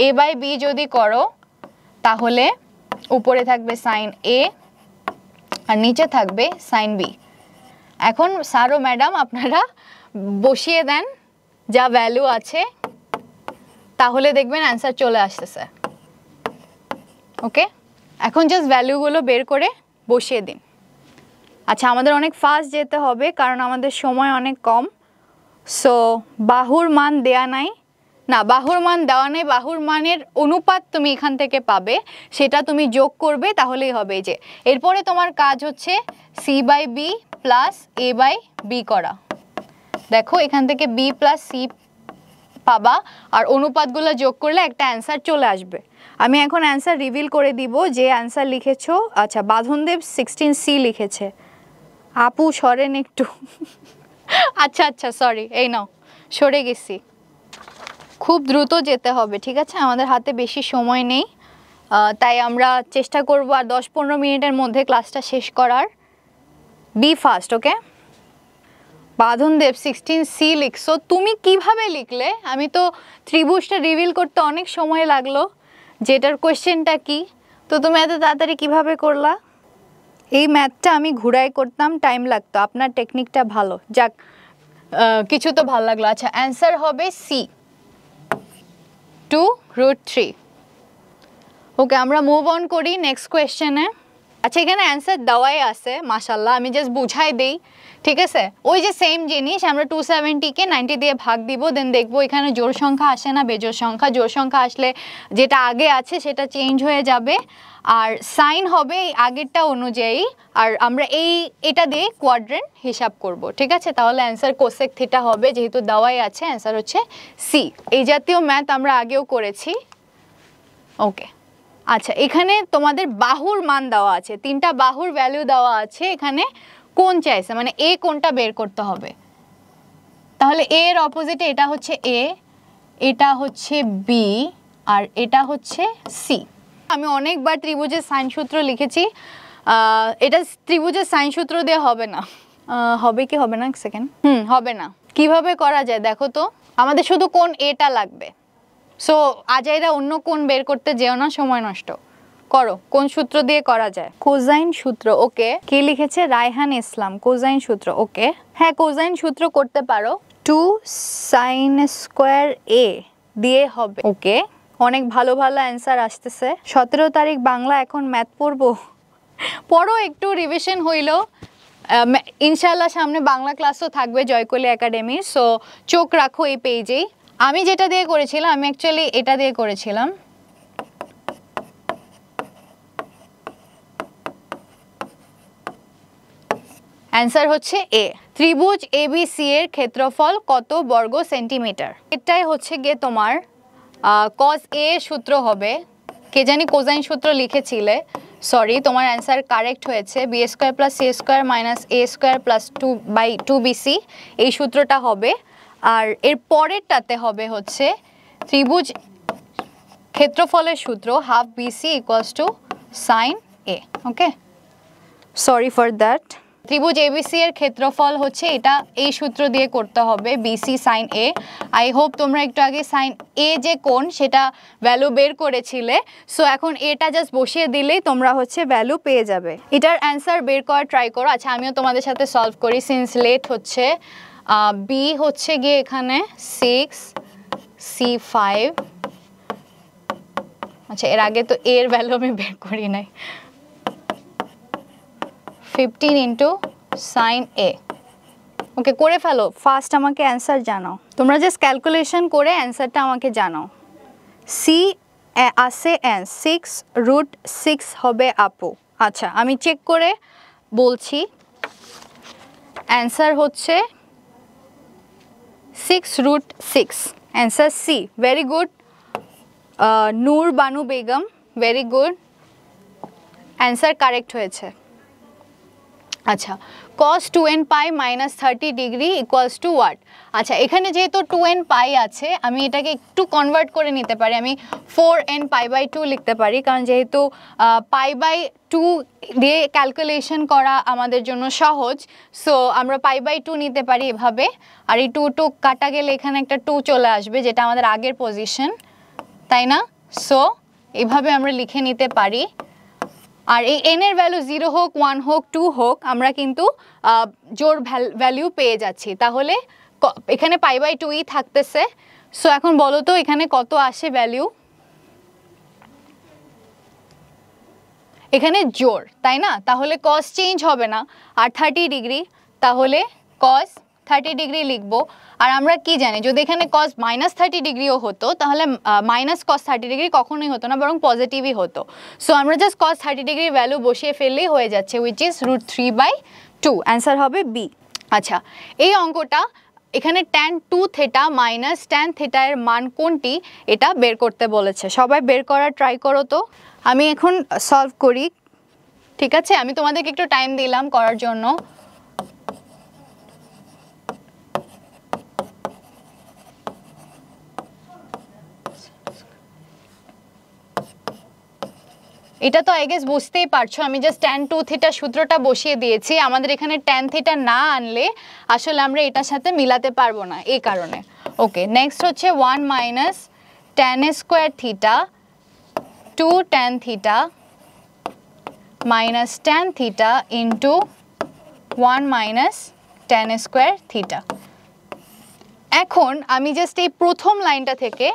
এ বাই বি যদি করো তাহলে উপরে থাকবে সাইন এ আর নিচে থাকবে সাইন বি এখন স্যার ও ম্যাডাম আপনারা বসিয়ে দেন যা ভ্যালু আছে তাহলে দেখবেন অ্যান্সার চলে আসতেছে ওকে এখন জাস্ট ভ্যালুগুলো বের করে বসিয়ে দিন আচ্ছা আমাদের অনেক ফাস্ট যেতে হবে কারণ আমাদের সময় অনেক কম সো বাহুর মান দেয়া নাই না বাহুর মান দেওয়া নেই বাহুর মানের অনুপাত তুমি এখান থেকে পাবে সেটা তুমি যোগ করবে তাহলেই হবে যে এরপরে তোমার কাজ হচ্ছে C by B plus A by B করা দেখো এখান থেকে বি প্লাস সি পাবা আর অনুপাতগুলো যোগ করলে একটা অ্যান্সার চলে আসবে আমি এখন অ্যান্সার রিভিল করে দিব যে অ্যান্সার লিখেছ আচ্ছা বাঁধনদেব সিক্সটিন সি লিখেছে আপু সরেন একটু আচ্ছা আচ্ছা সরি এই নাও সরে গেছি খুব দ্রুত যেতে হবে ঠিক আছে আমাদের হাতে বেশি সময় নেই তাই আমরা চেষ্টা করব আর দশ পনেরো মিনিটের মধ্যে ক্লাসটা শেষ করার বি ফার্স্ট ওকে বাঁধন দেব সিক্সটিন সি লিখছো তুমি কিভাবে লিখলে আমি তো ত্রিভুজটা রিভিল করতে অনেক সময় লাগলো যেটার কোয়েশ্চেনটা কি তো তুমি এত তাড়াতাড়ি কিভাবে করলা এই ম্যাথটা আমি ঘুরাই করতাম টাইম লাগতো আপনার টেকনিকটা ভালো যাক কিছু তো ভালো লাগলো আচ্ছা অ্যান্সার হবে C two root three okay আমরা মুভ অন করি নেক্সট কোয়েশ্চেনে আচ্ছা এখানে অ্যান্সার দেওয়াই আছে মাসাল্লাহ আমি জাস্ট বুঝাই দিই ঠিক আছে ওই যে সেম জিনিস আমরা টু সেভেন্টিকে নাইনটি দিয়ে ভাগ দিব দেন দেখবো এখানে জোর সংখ্যা আসে না বেজোর সংখ্যা জোর সংখ্যা আসলে যেটা আগে আছে সেটা চেঞ্জ হয়ে যাবে আর সাইন হবে এই আগেরটা অনুযায়ী আর আমরা এই এটা দিয়ে কোয়াড্রেন হিসাব করব ঠিক আছে তাহলে অ্যান্সার কোসেক থিটা হবে যেহেতু দেওয়াই আছে অ্যান্সার হচ্ছে সি এই জাতীয় ম্যাথ আমরা আগেও করেছি ওকে আচ্ছা এখানে তোমাদের বাহুর মান দেওয়া আছে তিনটা বাহুর ভ্যালু দেওয়া আছে এখানে কোন চাইছে মানে এ কোনটা বের করতে হবে তাহলে এ এর অপোজিটে এটা হচ্ছে এ এটা হচ্ছে বি আর এটা হচ্ছে সি আমি অনেকবার ত্রিভুজের সাইন সূত্র লিখেছি এটা ত্রিভুজের সাইন সূত্র দিয়ে হবে না হবে কি হবে না সেকেন্ড হুম হবে না কিভাবে করা যায় দেখো তো আমাদের শুধু কোন এটা লাগবে সো আজাইরা অন্য কোন বের করতে যেও না সময় নষ্ট করো কোন সূত্র দিয়ে করা যায় কোজাইন সূত্র ওকে কে লিখেছে রায়হান ইসলাম কোজাইন সূত্র ওকে হ্যাঁ কোজাইন সূত্র করতে পারো টু সাইন স্কোয়ার এ দিয়ে হবে ওকে অনেক ভালো ভালো অ্যান্সার আসতেছে সতেরো তারিখ বাংলা এখন ম্যাথ পড়বো পড়ো একটু রিভিশন হইল ইনশাল্লাহ সামনে বাংলা ক্লাসও থাকবে জয়কলি একাডেমি সো চোখ রাখো এই পেজেই আমি যেটা দিয়ে করেছিলাম আমি অ্যাকচুয়ালি এটা দিয়ে করেছিলাম অ্যান্সার হচ্ছে এ ত্রিভুজ সি এর ক্ষেত্রফল কত বর্গ সেন্টিমিটার এটাই হচ্ছে গিয়ে তোমার কজ এ সূত্র হবে কে জানি কোজাইন সূত্র লিখেছিলে সরি তোমার অ্যান্সার কারেক্ট হয়েছে B square plus C square minus A square plus two by two BC এই সূত্রটা হবে আর এর পরেরটাতে হবে হচ্ছে ত্রিভুজ ক্ষেত্রফলের সূত্র half BC equals to sine A okay sorry for that ত্রিভুজ এবিসি এর ক্ষেত্রফল হচ্ছে এটা এই সূত্র দিয়ে করতে হবে BC sine A I hope তোমরা একটু আগে সাইন এ যে কোণ সেটা ভ্যালু বের করেছিলে সো এখন এটা জাস্ট বসিয়ে দিলেই তোমরা হচ্ছে ভ্যালু পেয়ে যাবে এটার অ্যান্সার বের করার ট্রাই করো আচ্ছা আমিও তোমাদের সাথে সলভ করি সিন্স লেট হচ্ছে বি হচ্ছে গিয়ে এখানে সিক্স সি ফাইভ আচ্ছা এর আগে তো এর ভ্যালু আমি বের করি নাই fifteen into sine A okay করে ফেলো ফার্স্ট আমাকে অ্যান্সার জানাও তোমরা জাস্ট ক্যালকুলেশন করে অ্যান্সারটা আমাকে জানাও সি আসে অ্যান সিক্স রুট সিক্স হবে আপু আচ্ছা আমি চেক করে বলছি অ্যান্সার হচ্ছে six root six answer C very good Nur Banu Begum very good answer correct হয়েছে আচ্ছা cos 2n pi minus thirty degree equals to what আচ্ছা এখানে যেহেতু টু এন পাই আছে আমি এটাকে একটু কনভার্ট করে নিতে পারি আমি four N pi by two লিখতে পারি কারণ যেহেতু পাই বাই টু দিয়ে ক্যালকুলেশন করা আমাদের জন্য সহজ সো আমরা পাই বাই টু নিতে পারি এভাবে আর এই টু টু কাটা গেলে এখানে একটা টু চলে আসবে যেটা আমাদের আগের পজিশন তাই না সো এভাবে আমরা লিখে নিতে পারি আর এই এন এর ভ্যালু জিরো হোক ওয়ান হোক টু হোক আমরা কিন্তু জোর ভ্যালু পেয়ে যাচ্ছি তাহলে এখানে পাই বাই টুই থাকতেছে সো এখন বলো তো এখানে কত আসে ভ্যালু এখানে জোর তাই না তাহলে কস চেঞ্জ হবে না আর থার্টি ডিগ্রি তাহলে কস থার্টি ডিগ্রি লিখবো আর আমরা কি জানি যদি এখানে কস মাইনাস থার্টি ডিগ্রিও হতো তাহলে মাইনাস কস থার্টি ডিগ্রি কখনোই হতো না বরং পজিটিভই হতো সো আমরা just cos thirty degree value বসিয়ে ফেললেই হয়ে যাচ্ছে which is root three by two answer হবে বি আচ্ছা এই অঙ্কটা এখানে tan two theta minus tan theta এর মান কোনটি এটা বের করতে বলেছে সবাই বের করার ট্রাই করো তো আমি এখন সলভ করি ঠিক আছে আমি তোমাদেরকে একটু টাইম দিলাম করার জন্য এটা তো আই গেস বুঝতেই পারছো আমি জাস্ট ট্যান টু থিটা সূত্রটা বসিয়ে দিয়েছি আমাদের এখানে ট্যান থিটা না আনলে আসলে আমরা এটার সাথে মিলাতে পারবো না এই কারণে ওকে নেক্সট হচ্ছে one minus tan square theta two tan theta minus tan theta into one minus tan square theta এখন আমি জাস্ট এই প্রথম লাইনটা থেকে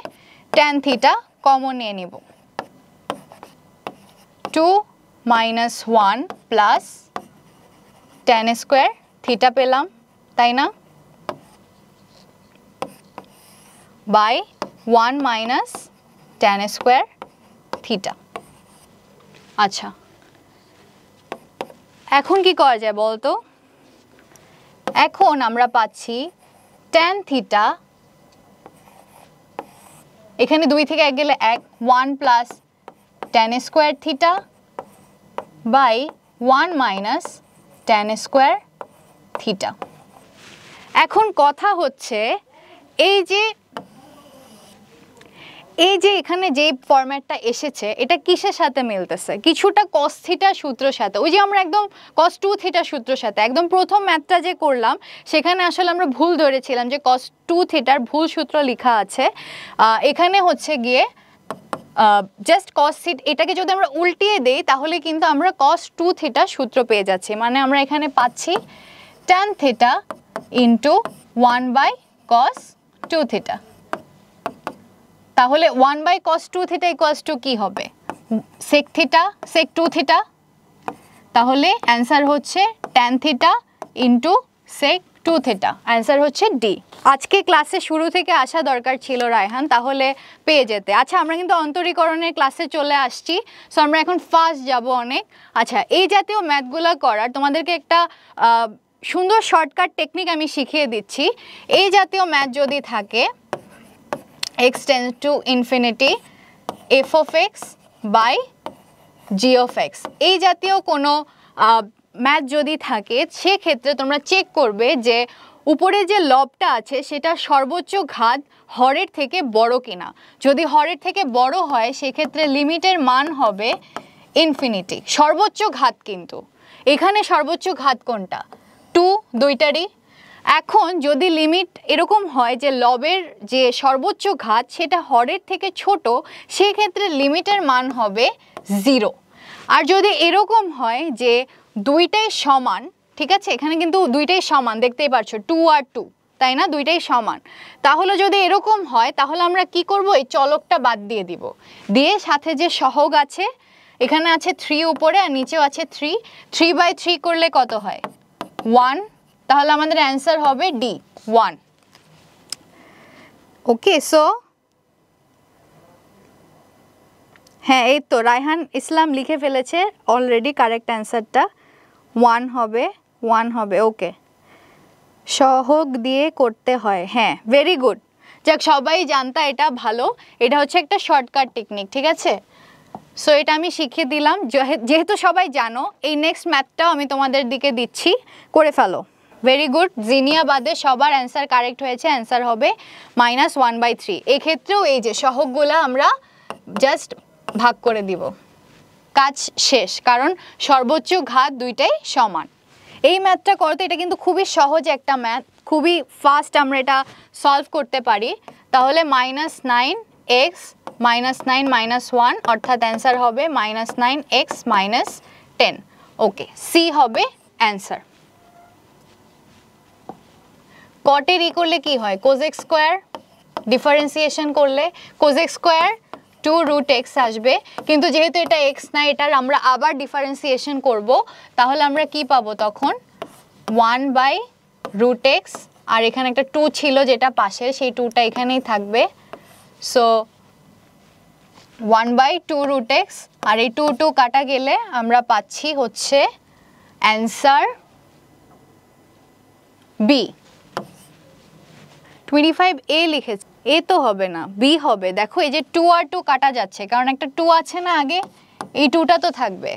ট্যান থিটা কমন নিয়ে নিব 2 minus one plus tan square theta পেলাম তাই না by one minus tan square theta আচ্ছা এখন কি করা যায় বলতো এখন আমরা পাচ্ছি টেন থিটা এখানে দুই থেকে এক গেলে এক one plus tan square theta by 1 minus tan square theta. এখন কথা হচ্ছে এই যে এই যে এখানে যে ফরম্যাটটা এসেছে এটা কিসের সাথে মিলতেছে কিছুটা কস থিটা সূত্রর সাথে ওই যে আমরা একদম কস টু থিটা সূত্রর সাথে একদম প্রথম ম্যাথটা যে করলাম সেখানে আসলে আমরা ভুল ধরেছিলাম যে কস টু থিটার ভুল সূত্র লেখা আছে এখানে হচ্ছে গিয়ে জাস্ট কস থিট এটাকে যদি আমরা উল্টিয়ে দেই তাহলে কিন্তু আমরা কস টু থিটা সূত্র পেয়ে যাচ্ছি মানে আমরা এখানে পাচ্ছি tan theta into one by cos two theta তাহলে one by cos two theta equals to কী হবে sec theta sec two theta তাহলে অ্যান্সার হচ্ছে tan theta into sec two theta answer হচ্ছে ডি আজকে ক্লাসে শুরু থেকে আসা দরকার ছিল রায়হান তাহলে পেয়ে যেতে আচ্ছা আমরা কিন্তু অন্তরীকরণের ক্লাসে চলে আসছি সো আমরা এখন ফার্স্ট যাব অনেক আচ্ছা এই জাতীয় ম্যাথগুলো করার তোমাদেরকে একটা সুন্দর শর্টকাট টেকনিক আমি শিখিয়ে দিচ্ছি এই জাতীয় ম্যাথ যদি থাকে X tends to infinity F of X by G of X এই জাতীয় কোনো ম্যাচ যদি থাকে সেক্ষেত্রে তোমরা চেক করবে যে উপরে যে লবটা আছে সেটা সর্বোচ্চ ঘাত হরের থেকে বড় কিনা যদি হরের থেকে বড় হয় সেক্ষেত্রে লিমিটের মান হবে ইনফিনিটি সর্বোচ্চ ঘাত কিন্তু এখানে সর্বোচ্চ ঘাত কোনটা টু দুইটারই এখন যদি লিমিট এরকম হয় যে লবের যে সর্বোচ্চ ঘাত সেটা হরের থেকে ছোট সেক্ষেত্রে লিমিটের মান হবে জিরো আর যদি এরকম হয় যে দুইটাই সমান ঠিক আছে এখানে কিন্তু দুইটাই সমান দেখতেই পারছো টু আর টু তাই না দুইটাই সমান তাহলে যদি এরকম হয় তাহলে আমরা কি করব এই চলকটা বাদ দিয়ে দিব দিয়ে সাথে যে সহগ আছে এখানে আছে থ্রি উপরে আর নিচেও আছে থ্রি থ্রি বাই থ্রি করলে কত হয় ওয়ান তাহলে আমাদের অ্যান্সার হবে ডি ওয়ান ওকে সো হ্যাঁ এই তো রায়হান ইসলাম লিখে ফেলেছে অলরেডি কারেক্ট অ্যান্সারটা ওয়ান হবে ওয়ান হবে ওকে সহগ দিয়ে করতে হয় হ্যাঁ ভেরি গুড যাক সবাই জানতা এটা ভালো এটা হচ্ছে একটা শর্টকাট টেকনিক ঠিক আছে সো এটা আমি শিখিয়ে দিলাম যেহেতু সবাই জানো এই নেক্সট ম্যাথটাও আমি তোমাদের দিকে দিচ্ছি করে ফেলো ভেরি গুড জিনিয়া বাদে সবার অ্যান্সার কারেক্ট হয়েছে অ্যান্সার হবে মাইনাস ওয়ান বাই থ্রি এক্ষেত্রেও এই যে সহগগুলো আমরা জাস্ট ভাগ করে দিব কাজ শেষ কারণ সর্বোচ্চ ঘাত দুইটাই সমান এই ম্যাথটা করতে এটা কিন্তু খুবই সহজ একটা ম্যাথ খুবই ফাস্ট আমরা এটা সলভ করতে পারি তাহলে minus nine X minus nine minus one অর্থাৎ অ্যান্সার হবে minus nine X minus ten okay C হবে অ্যান্সার কটের ই করলে কি হয় কোজেক স্কোয়ার ডিফারেন্সিয়েশন করলে cosec square two root X আসবে কিন্তু যেহেতু এটা এক্স না এটার আমরা আবার ডিফারেন্সিয়েশন করব তাহলে আমরা কি পাবো তখন ওয়ান বাই রুট এক্স আর এখানে একটা টু ছিল যেটা পাশে সেই টুটা এখানেই থাকবে so one by two root X আর এই টু টু কাটা গেলে আমরা পাচ্ছি হচ্ছে অ্যান্সার বি টোয়েন্টি ফাইভ এ লিখেছে এ তো হবে না বি হবে দেখো এই যে টু আর টু কাটা যাচ্ছে কারণ একটা টু আছে না আগে এই টুটা তো থাকবে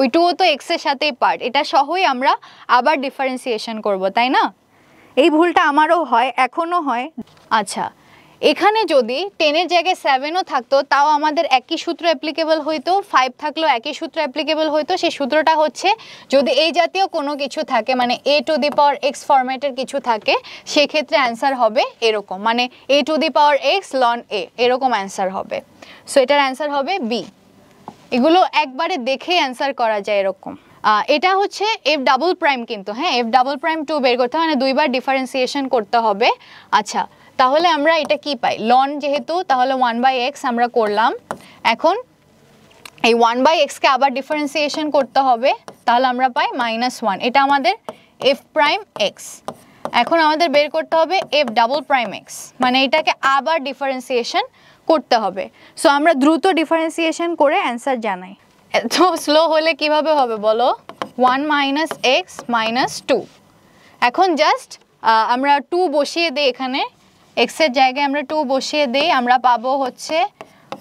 ওই টুও তো এক্সের সাথেই পার্ট এটা সহই আমরা আবার ডিফারেন্সিয়েশন করব তাই না এই ভুলটা আমারও হয় এখনও হয় আচ্ছা এখানে যদি টেনের জায়গায় সেভেনও থাকতো তাও আমাদের একই সূত্র অ্যাপ্লিকেবল হইতো ফাইভ থাকলেও একই সূত্র অ্যাপ্লিকেবল হইতো সেই সূত্রটা হচ্ছে যদি এই জাতীয় কোনো কিছু থাকে মানে A to the power x ফরম্যাটের কিছু থাকে সেক্ষেত্রে অ্যান্সার হবে এরকম মানে A to the power X ln A এরকম অ্যান্সার হবে সো এটার অ্যান্সার হবে বি এগুলো একবারে দেখে অ্যান্সার করা যায় এরকম এটা হচ্ছে এফ ডাবল প্রাইম কিন্তু হ্যাঁ এফ ডাবল প্রাইম টু বের করতে হয় মানে দুইবার ডিফারেন্সিয়েশন করতে হবে আচ্ছা তাহলে আমরা এটা কি পাই লন যেহেতু তাহলে ওয়ান বাই এক্স আমরা করলাম এখন এই ওয়ান বাই এক্সকে আবার ডিফারেন্সিয়েশন করতে হবে তাহলে আমরা পাই মাইনাস ওয়ান এটা আমাদের এফ প্রাইম এক্স এখন আমাদের বের করতে হবে এফ ডাবল প্রাইম এক্স মানে এটাকে আবার ডিফারেন্সিয়েশন করতে হবে সো আমরা দ্রুত ডিফারেন্সিয়েশন করে অ্যান্সার জানাই এত স্লো হলে কিভাবে হবে বলো one minus X minus two এখন জাস্ট আমরা টু বসিয়ে দিই এখানে এক্সের জায়গায় আমরা টু বসিয়ে দিই আমরা পাবো হচ্ছে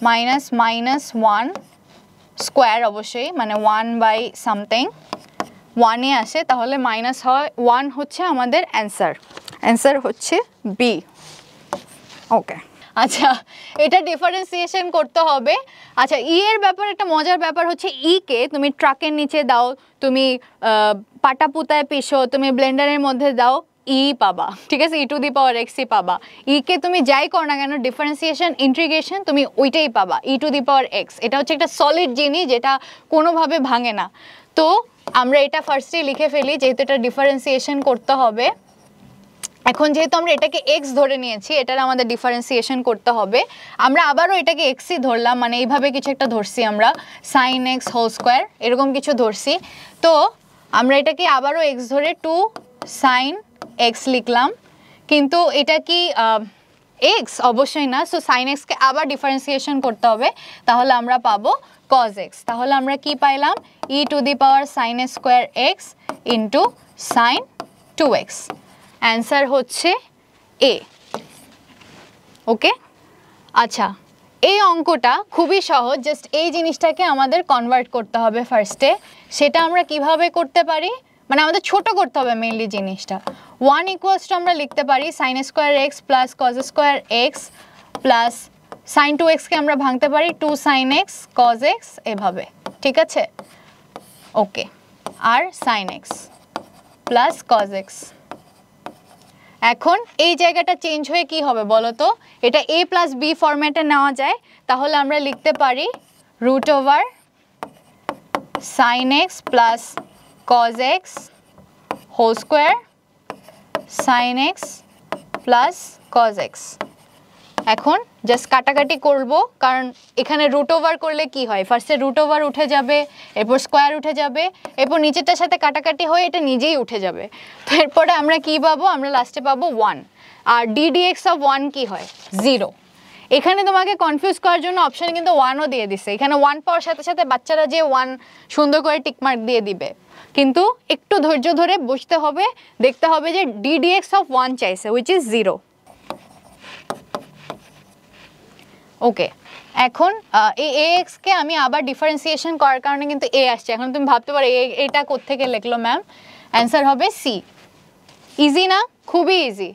মাইনাস মাইনাস ওয়ান স্কোয়ার অবশ্যই মানে ওয়ান বাই সামথিং ওয়ানে আসে তাহলে মাইনাস হয় ওয়ান হচ্ছে আমাদের অ্যান্সার অ্যান্সার হচ্ছে বি ওকে আচ্ছা এটা ডিফারেন্সিয়েশন করতে হবে আচ্ছা ই e এর ব্যাপার একটা মজার ব্যাপার হচ্ছে ই e কে তুমি ট্রাকের নিচে দাও তুমি পাটাপুতায় পিসো তুমি ব্লেন্ডারের মধ্যে দাও ই e পাবা ঠিক আছে ই টু দি পাওয়ার এক্স ই পাবা ইকে e তুমি যাই করো না কেন ডিফারেন্সিয়েশন ইন্ট্রিগেশন তুমি ওইটাই পাবা ই টু দি পাওয়ার এক্স এটা হচ্ছে একটা সলিড জিনিস যেটা কোনোভাবে ভাঙে না তো আমরা এটা ফার্স্টেই লিখে ফেলি যেহেতু এটা ডিফারেন্সিয়েশন করতে হবে এখন যেহেতু আমরা এটাকে এক্স ধরে নিয়েছি এটার আমাদের ডিফারেন্সিয়েশন করতে হবে আমরা আবারও এটাকে এক্সই ধরলাম মানে এইভাবে কিছু একটা ধরছি আমরা সাইন এক্স হোল স্কোয়ার এরকম কিছু ধরছি তো আমরা এটাকে আবারও এক্স ধরে টু সাইন এক্স লিখলাম কিন্তু এটা কি এক্স অবশ্যই না সো সাইন এক্সকে আবার ডিফারেন্সিয়েশন করতে হবে তাহলে আমরা পাবো কজ এক্স তাহলে আমরা কি পাইলাম e to the power sine square X into sine two X answer হচ্ছে এ ওকে আচ্ছা এই অঙ্কটা খুবই সহজ জাস্ট এই জিনিসটাকে আমাদের কনভার্ট করতে হবে ফার্স্টে সেটা আমরা কিভাবে করতে পারি মানে আমাদের ছোট করতে হবে মেইনলি জিনিসটা ওয়ান ইকুয়ালস টু আমরা লিখতে পারি sine square X plus cos square X plus sine two এক্সকে আমরা ভাঙতে পারি two sine X cos X এভাবে ঠিক আছে ওকে আর sine x plus cos x এখন এই জায়গাটা চেঞ্জ হয়ে কি হবে বলো তো এটা এ প্লাস বি ফরম্যাটে নেওয়া যায় তাহলে আমরা লিখতে পারি root over sine x plus cos x whole square sin x plus cos x এখন জাস্ট কাটাকাটি করব কারণ এখানে রুট ওভার করলে কি হয় ফার্স্টে রুট ওভার উঠে যাবে এরপর স্কোয়ার উঠে যাবে এরপর নিচেরটার সাথে কাটাকাটি হয়ে এটা নিজেই উঠে যাবে তো এরপরে আমরা কি পাবো আমরা লাস্টে পাবো ওয়ান আর ডিডিএক্স অফ ওয়ান কী হয় জিরো এখানে তোমাকে কনফিউজ করার জন্য অপশন কিন্তু ওয়ানও দিয়ে দিছে এখানে ওয়ান পাওয়ার সাথে সাথে বাচ্চারা যে ওয়ান সুন্দর করে টিকমার্ক দিয়ে দিবে কিন্তু একটু ধৈর্য ধরে বসতে হবে দেখতে হবে যে ডিডিএক্স অফ ওয়ান চাইছে উইচ ইজ জিরো ওকে এখন এই এ এক্সকে আমি আবার ডিফারেন্সিয়েশন করার কারণে কিন্তু এ আসছে এখন তুমি ভাবতে পারো এটা কোথেকে লিখলো ম্যাম অ্যান্সার হবে সি ইজি না খুবই ইজি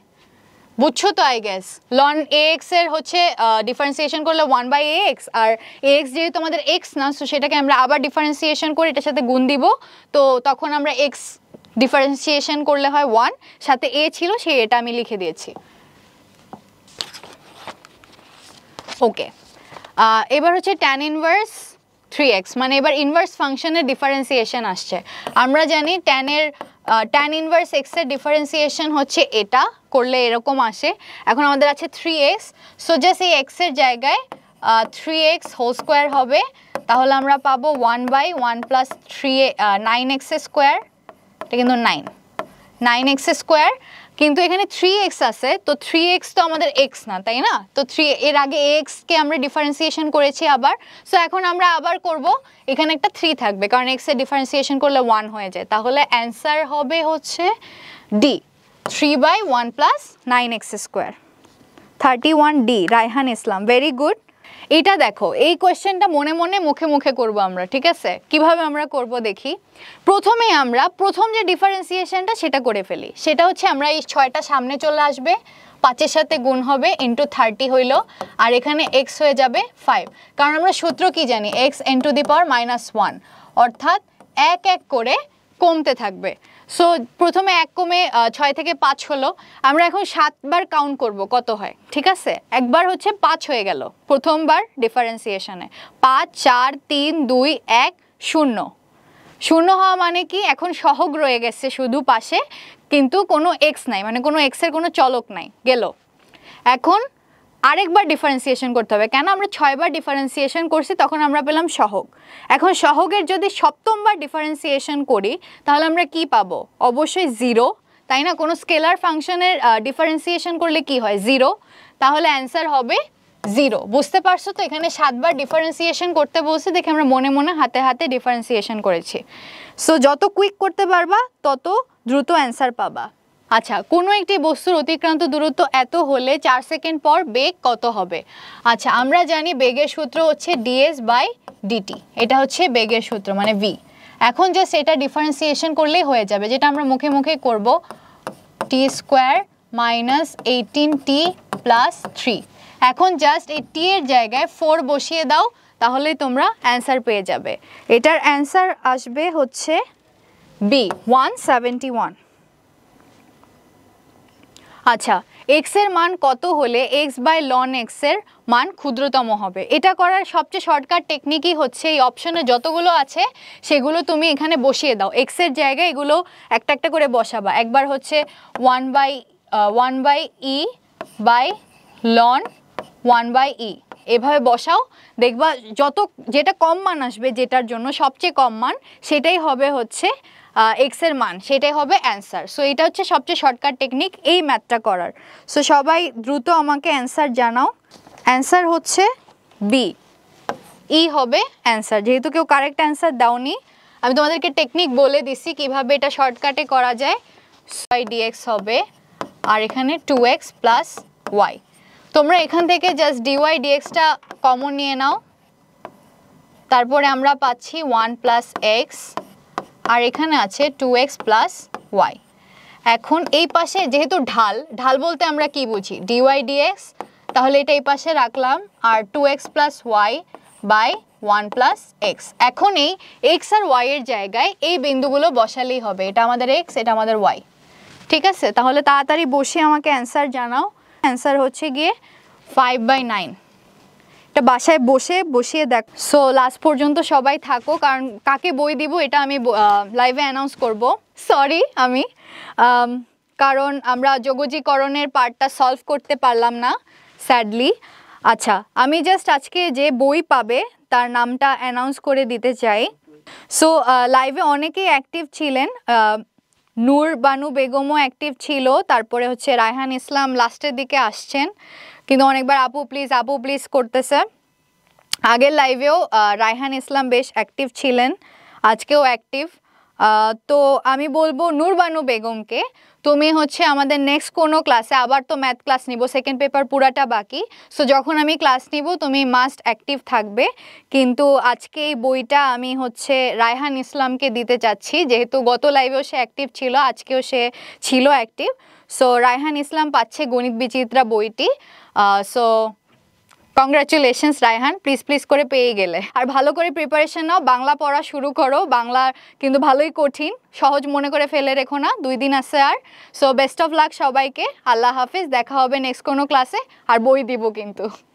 বুঝছো তো I guess ln a x এর হচ্ছে ডিফারেন্সিয়েশন করলে ওয়ান বাই এ এক্স আর এ এক্স যেহেতু আমাদের এক্স না সো সেটাকে আমরা আবার ডিফারেন্সিয়েশন করে এটার সাথে গুণ দিব তো তখন আমরা এক্স ডিফারেন্সিয়েশন করলে হয় ওয়ান সাথে এ ছিল সেই এটা আমি লিখে দিয়েছি ওকে এবার হচ্ছে ট্যান ইনভার্স থ্রি এক্স মানে এবার ইনভার্স ফাংশনের ডিফারেন্সিয়েশন আসছে আমরা জানি ট্যানের ট্যান ইনভার্স এক্সের ডিফারেন্সিয়েশন হচ্ছে এটা করলে এরকম আসে এখন আমাদের আছে থ্রি এক্স সো জাস্ট এই এক্সের জায়গায় থ্রি এক্স হোল স্কোয়ার হবে তাহলে আমরা পাবো one by one plus three nine x square এটা কিন্তু নাইন নাইন এক্স স্কোয়ার কিন্তু এখানে থ্রি এক্স আছে তো থ্রি এক্স তো আমাদের এক্স না তাই না তো থ্রি এর আগে এক্সকে আমরা ডিফারেন্সিয়েশন করেছি আবার সো এখন আমরা আবার করব এখানে একটা থ্রি থাকবে কারণ এক্সের ডিফারেন্সিয়েশন করলে ওয়ান হয়ে যায় তাহলে অ্যান্সার হবে হচ্ছে D three by one plus nine x square thirty one D Raihan Islam very good এটা দেখো এই কোয়েশ্চেনটা মনে মনে মুখে মুখে করব আমরা ঠিক আছে কিভাবে আমরা করব দেখি প্রথমে আমরা প্রথম যে ডিফারেন্সিয়েশনটা সেটা করে ফেলি সেটা হচ্ছে আমরা এই ছয়টা সামনে চলে আসবে পাঁচের সাথে গুণ হবে ইন্টু থার্টি হইল আর এখানে এক্স হয়ে যাবে ফাইভ কারণ আমরা সূত্র কি জানি x into the power minus one অর্থাৎ এক এক করে কমতে থাকবে সো প্রথমে এক কমে ছয় থেকে পাঁচ হলো আমরা এখন সাতবার কাউন্ট করব কত হয় ঠিক আছে একবার হচ্ছে পাঁচ হয়ে গেল প্রথমবার ডিফারেন্সিয়েশনে পাঁচ চার তিন দুই এক শূন্য শূন্য হওয়া মানে কি এখন সহগ রয়ে গেছে শুধু পাশে কিন্তু কোনো এক্স নাই মানে কোনো এক্সের কোনো চলক নাই গেল এখন আরেকবার ডিফারেন্সিয়েশন করতে হবে কেন আমরা ছয়বার ডিফারেন্সিয়েশন করছি তখন আমরা পেলাম সহগ এখন সহগের যদি সপ্তমবার ডিফারেন্সিয়েশন করি তাহলে আমরা কি পাব অবশ্যই জিরো তাই না কোনো স্কেলার ফাংশনের ডিফারেন্সিয়েশন করলে কি হয় জিরো তাহলে অ্যান্সার হবে জিরো বুঝতে পারছো তো এখানে সাতবার ডিফারেন্সিয়েশন করতে বলছে দেখে আমরা মনে মনে হাতে হাতে ডিফারেন্সিয়েশন করেছি সো যত কুইক করতে পারবা তত দ্রুত অ্যান্সার পাবা আচ্ছা কোনো একটি বস্তুর অতিক্রান্ত দূরত্ব এত হলে চার সেকেন্ড পর বেগ কত হবে আচ্ছা আমরা জানি বেগের সূত্র হচ্ছে ডিএস বাই ডিটি এটা হচ্ছে বেগের সূত্র মানে ভি এখন যে সেটা ডিফারেন্সিয়েশন করলেই হয়ে যাবে যেটা আমরা মুখে মুখে করব t square minus eighteen t plus three এখন জাস্ট এই টি এর জায়গায় ফোর বসিয়ে দাও তাহলে তোমরা অ্যান্সার পেয়ে যাবে এটার অ্যান্সার আসবে হচ্ছে বি ওয়ান সেভেন্টি ওয়ান আচ্ছা এক্স এর মান কত হলে এক্স বাই লন এক্স এর মান ক্ষুদ্রতম হবে এটা করার সবচেয়ে শর্টকাট টেকনিকই হচ্ছে এই অপশনে যতগুলো আছে সেগুলো তুমি এখানে বসিয়ে দাও এক্স এর জায়গায় এগুলো একটা একটা করে বসাবা একবার হচ্ছে one by one by e by ln one by e এভাবে বসাও দেখবা যত যেটা কম মান আসবে যেটার জন্য সবচেয়ে কম মান সেটাই হবে হচ্ছে এক্স এর মান সেটাই হবে অ্যান্সার সো এটা হচ্ছে সবচেয়ে শর্টকাট টেকনিক এই ম্যাথটা করার সো সবাই দ্রুত আমাকে অ্যান্সার জানাও অ্যান্সার হচ্ছে বি ই e হবে অ্যান্সার যেহেতু কেউ কারেক্ট অ্যান্সার দাওনি আমি তোমাদেরকে টেকনিক বলে দিছি কিভাবে এটা শর্টকাটে করা যায় ডি ডিএক্স হবে আর এখানে টু এক্স প্লাস ওয়াই তোমরা এখান থেকে জাস্ট ডিওয়াই ডিএক্সটা কমন নিয়ে নাও তারপরে আমরা পাচ্ছি ওয়ান প্লাস এক্স আর এখানে আছে টু এক্স প্লাস ওয়াই এখন এই পাশে যেহেতু ঢাল ঢাল বলতে আমরা কি বুঝি ডিওয়াই ডিএক্স তাহলে এটা এই পাশে রাখলাম আর two x plus y by one plus x এখন এই এক্স আর ওয়াইয়ের জায়গায় এই বিন্দুগুলো বসালেই হবে এটা আমাদের এক্স এটা আমাদের ওয়াই ঠিক আছে তাহলে তাড়াতাড়ি বসে আমাকে অ্যান্সার জানাও অ্যান্সার হচ্ছে গিয়ে ফাইভ বাই নাইন একটা বাসায় বসে বসিয়ে দেখ সো লাস্ট পর্যন্ত সবাই থাকো কারণ কাকে বই দিব এটা আমি লাইভে অ্যানাউন্স করব সরি আমি um, কারণ আমরা যোগজীকরণের পার্টটা সলভ করতে পারলাম না স্যাডলি আচ্ছা আমি জাস্ট আজকে যে বই পাবে তার নামটা অ্যানাউন্স করে দিতে চাই সো লাইভে অনেকেই অ্যাক্টিভ ছিলেন নূর বানু বেগমও অ্যাক্টিভ ছিল তারপরে হচ্ছে রায়হান ইসলাম লাস্টের দিকে আসছেন কিন্তু অনেকবার আপু প্লিজ আপু প্লিজ করতেছে আগের লাইভেও রায়হান ইসলাম বেশ অ্যাক্টিভ ছিলেন আজকেও অ্যাক্টিভ তো আমি বলবো নুরবানু বেগমকে তুমি হচ্ছে আমাদের নেক্সট কোনো ক্লাসে আবার তো ম্যাথ ক্লাস নিব সেকেন্ড পেপার পুরাটা বাকি সো যখন আমি ক্লাস নিব তুমি মাস্ট অ্যাক্টিভ থাকবে কিন্তু আজকে এই বইটা আমি হচ্ছে রায়হান ইসলামকে দিতে চাচ্ছি যেহেতু গত লাইভেও সে অ্যাক্টিভ ছিল আজকেও সে ছিল অ্যাক্টিভ সো রায়হান ইসলাম পাচ্ছে গণিত বিচিত্রা বইটি so congratulations Raihan please please করে পেয়ে গেলে আর ভালো করে প্রিপারেশন নাও বাংলা পড়া শুরু করো বাংলা কিন্তু ভালোই কঠিন সহজ মনে করে ফেলে রেখো না দুই দিন আছে আর সো বেস্ট অফ লাক সবাইকে আল্লাহ হাফিজ দেখা হবে নেক্সট কোনো ক্লাসে আর বই দিব কিন্তু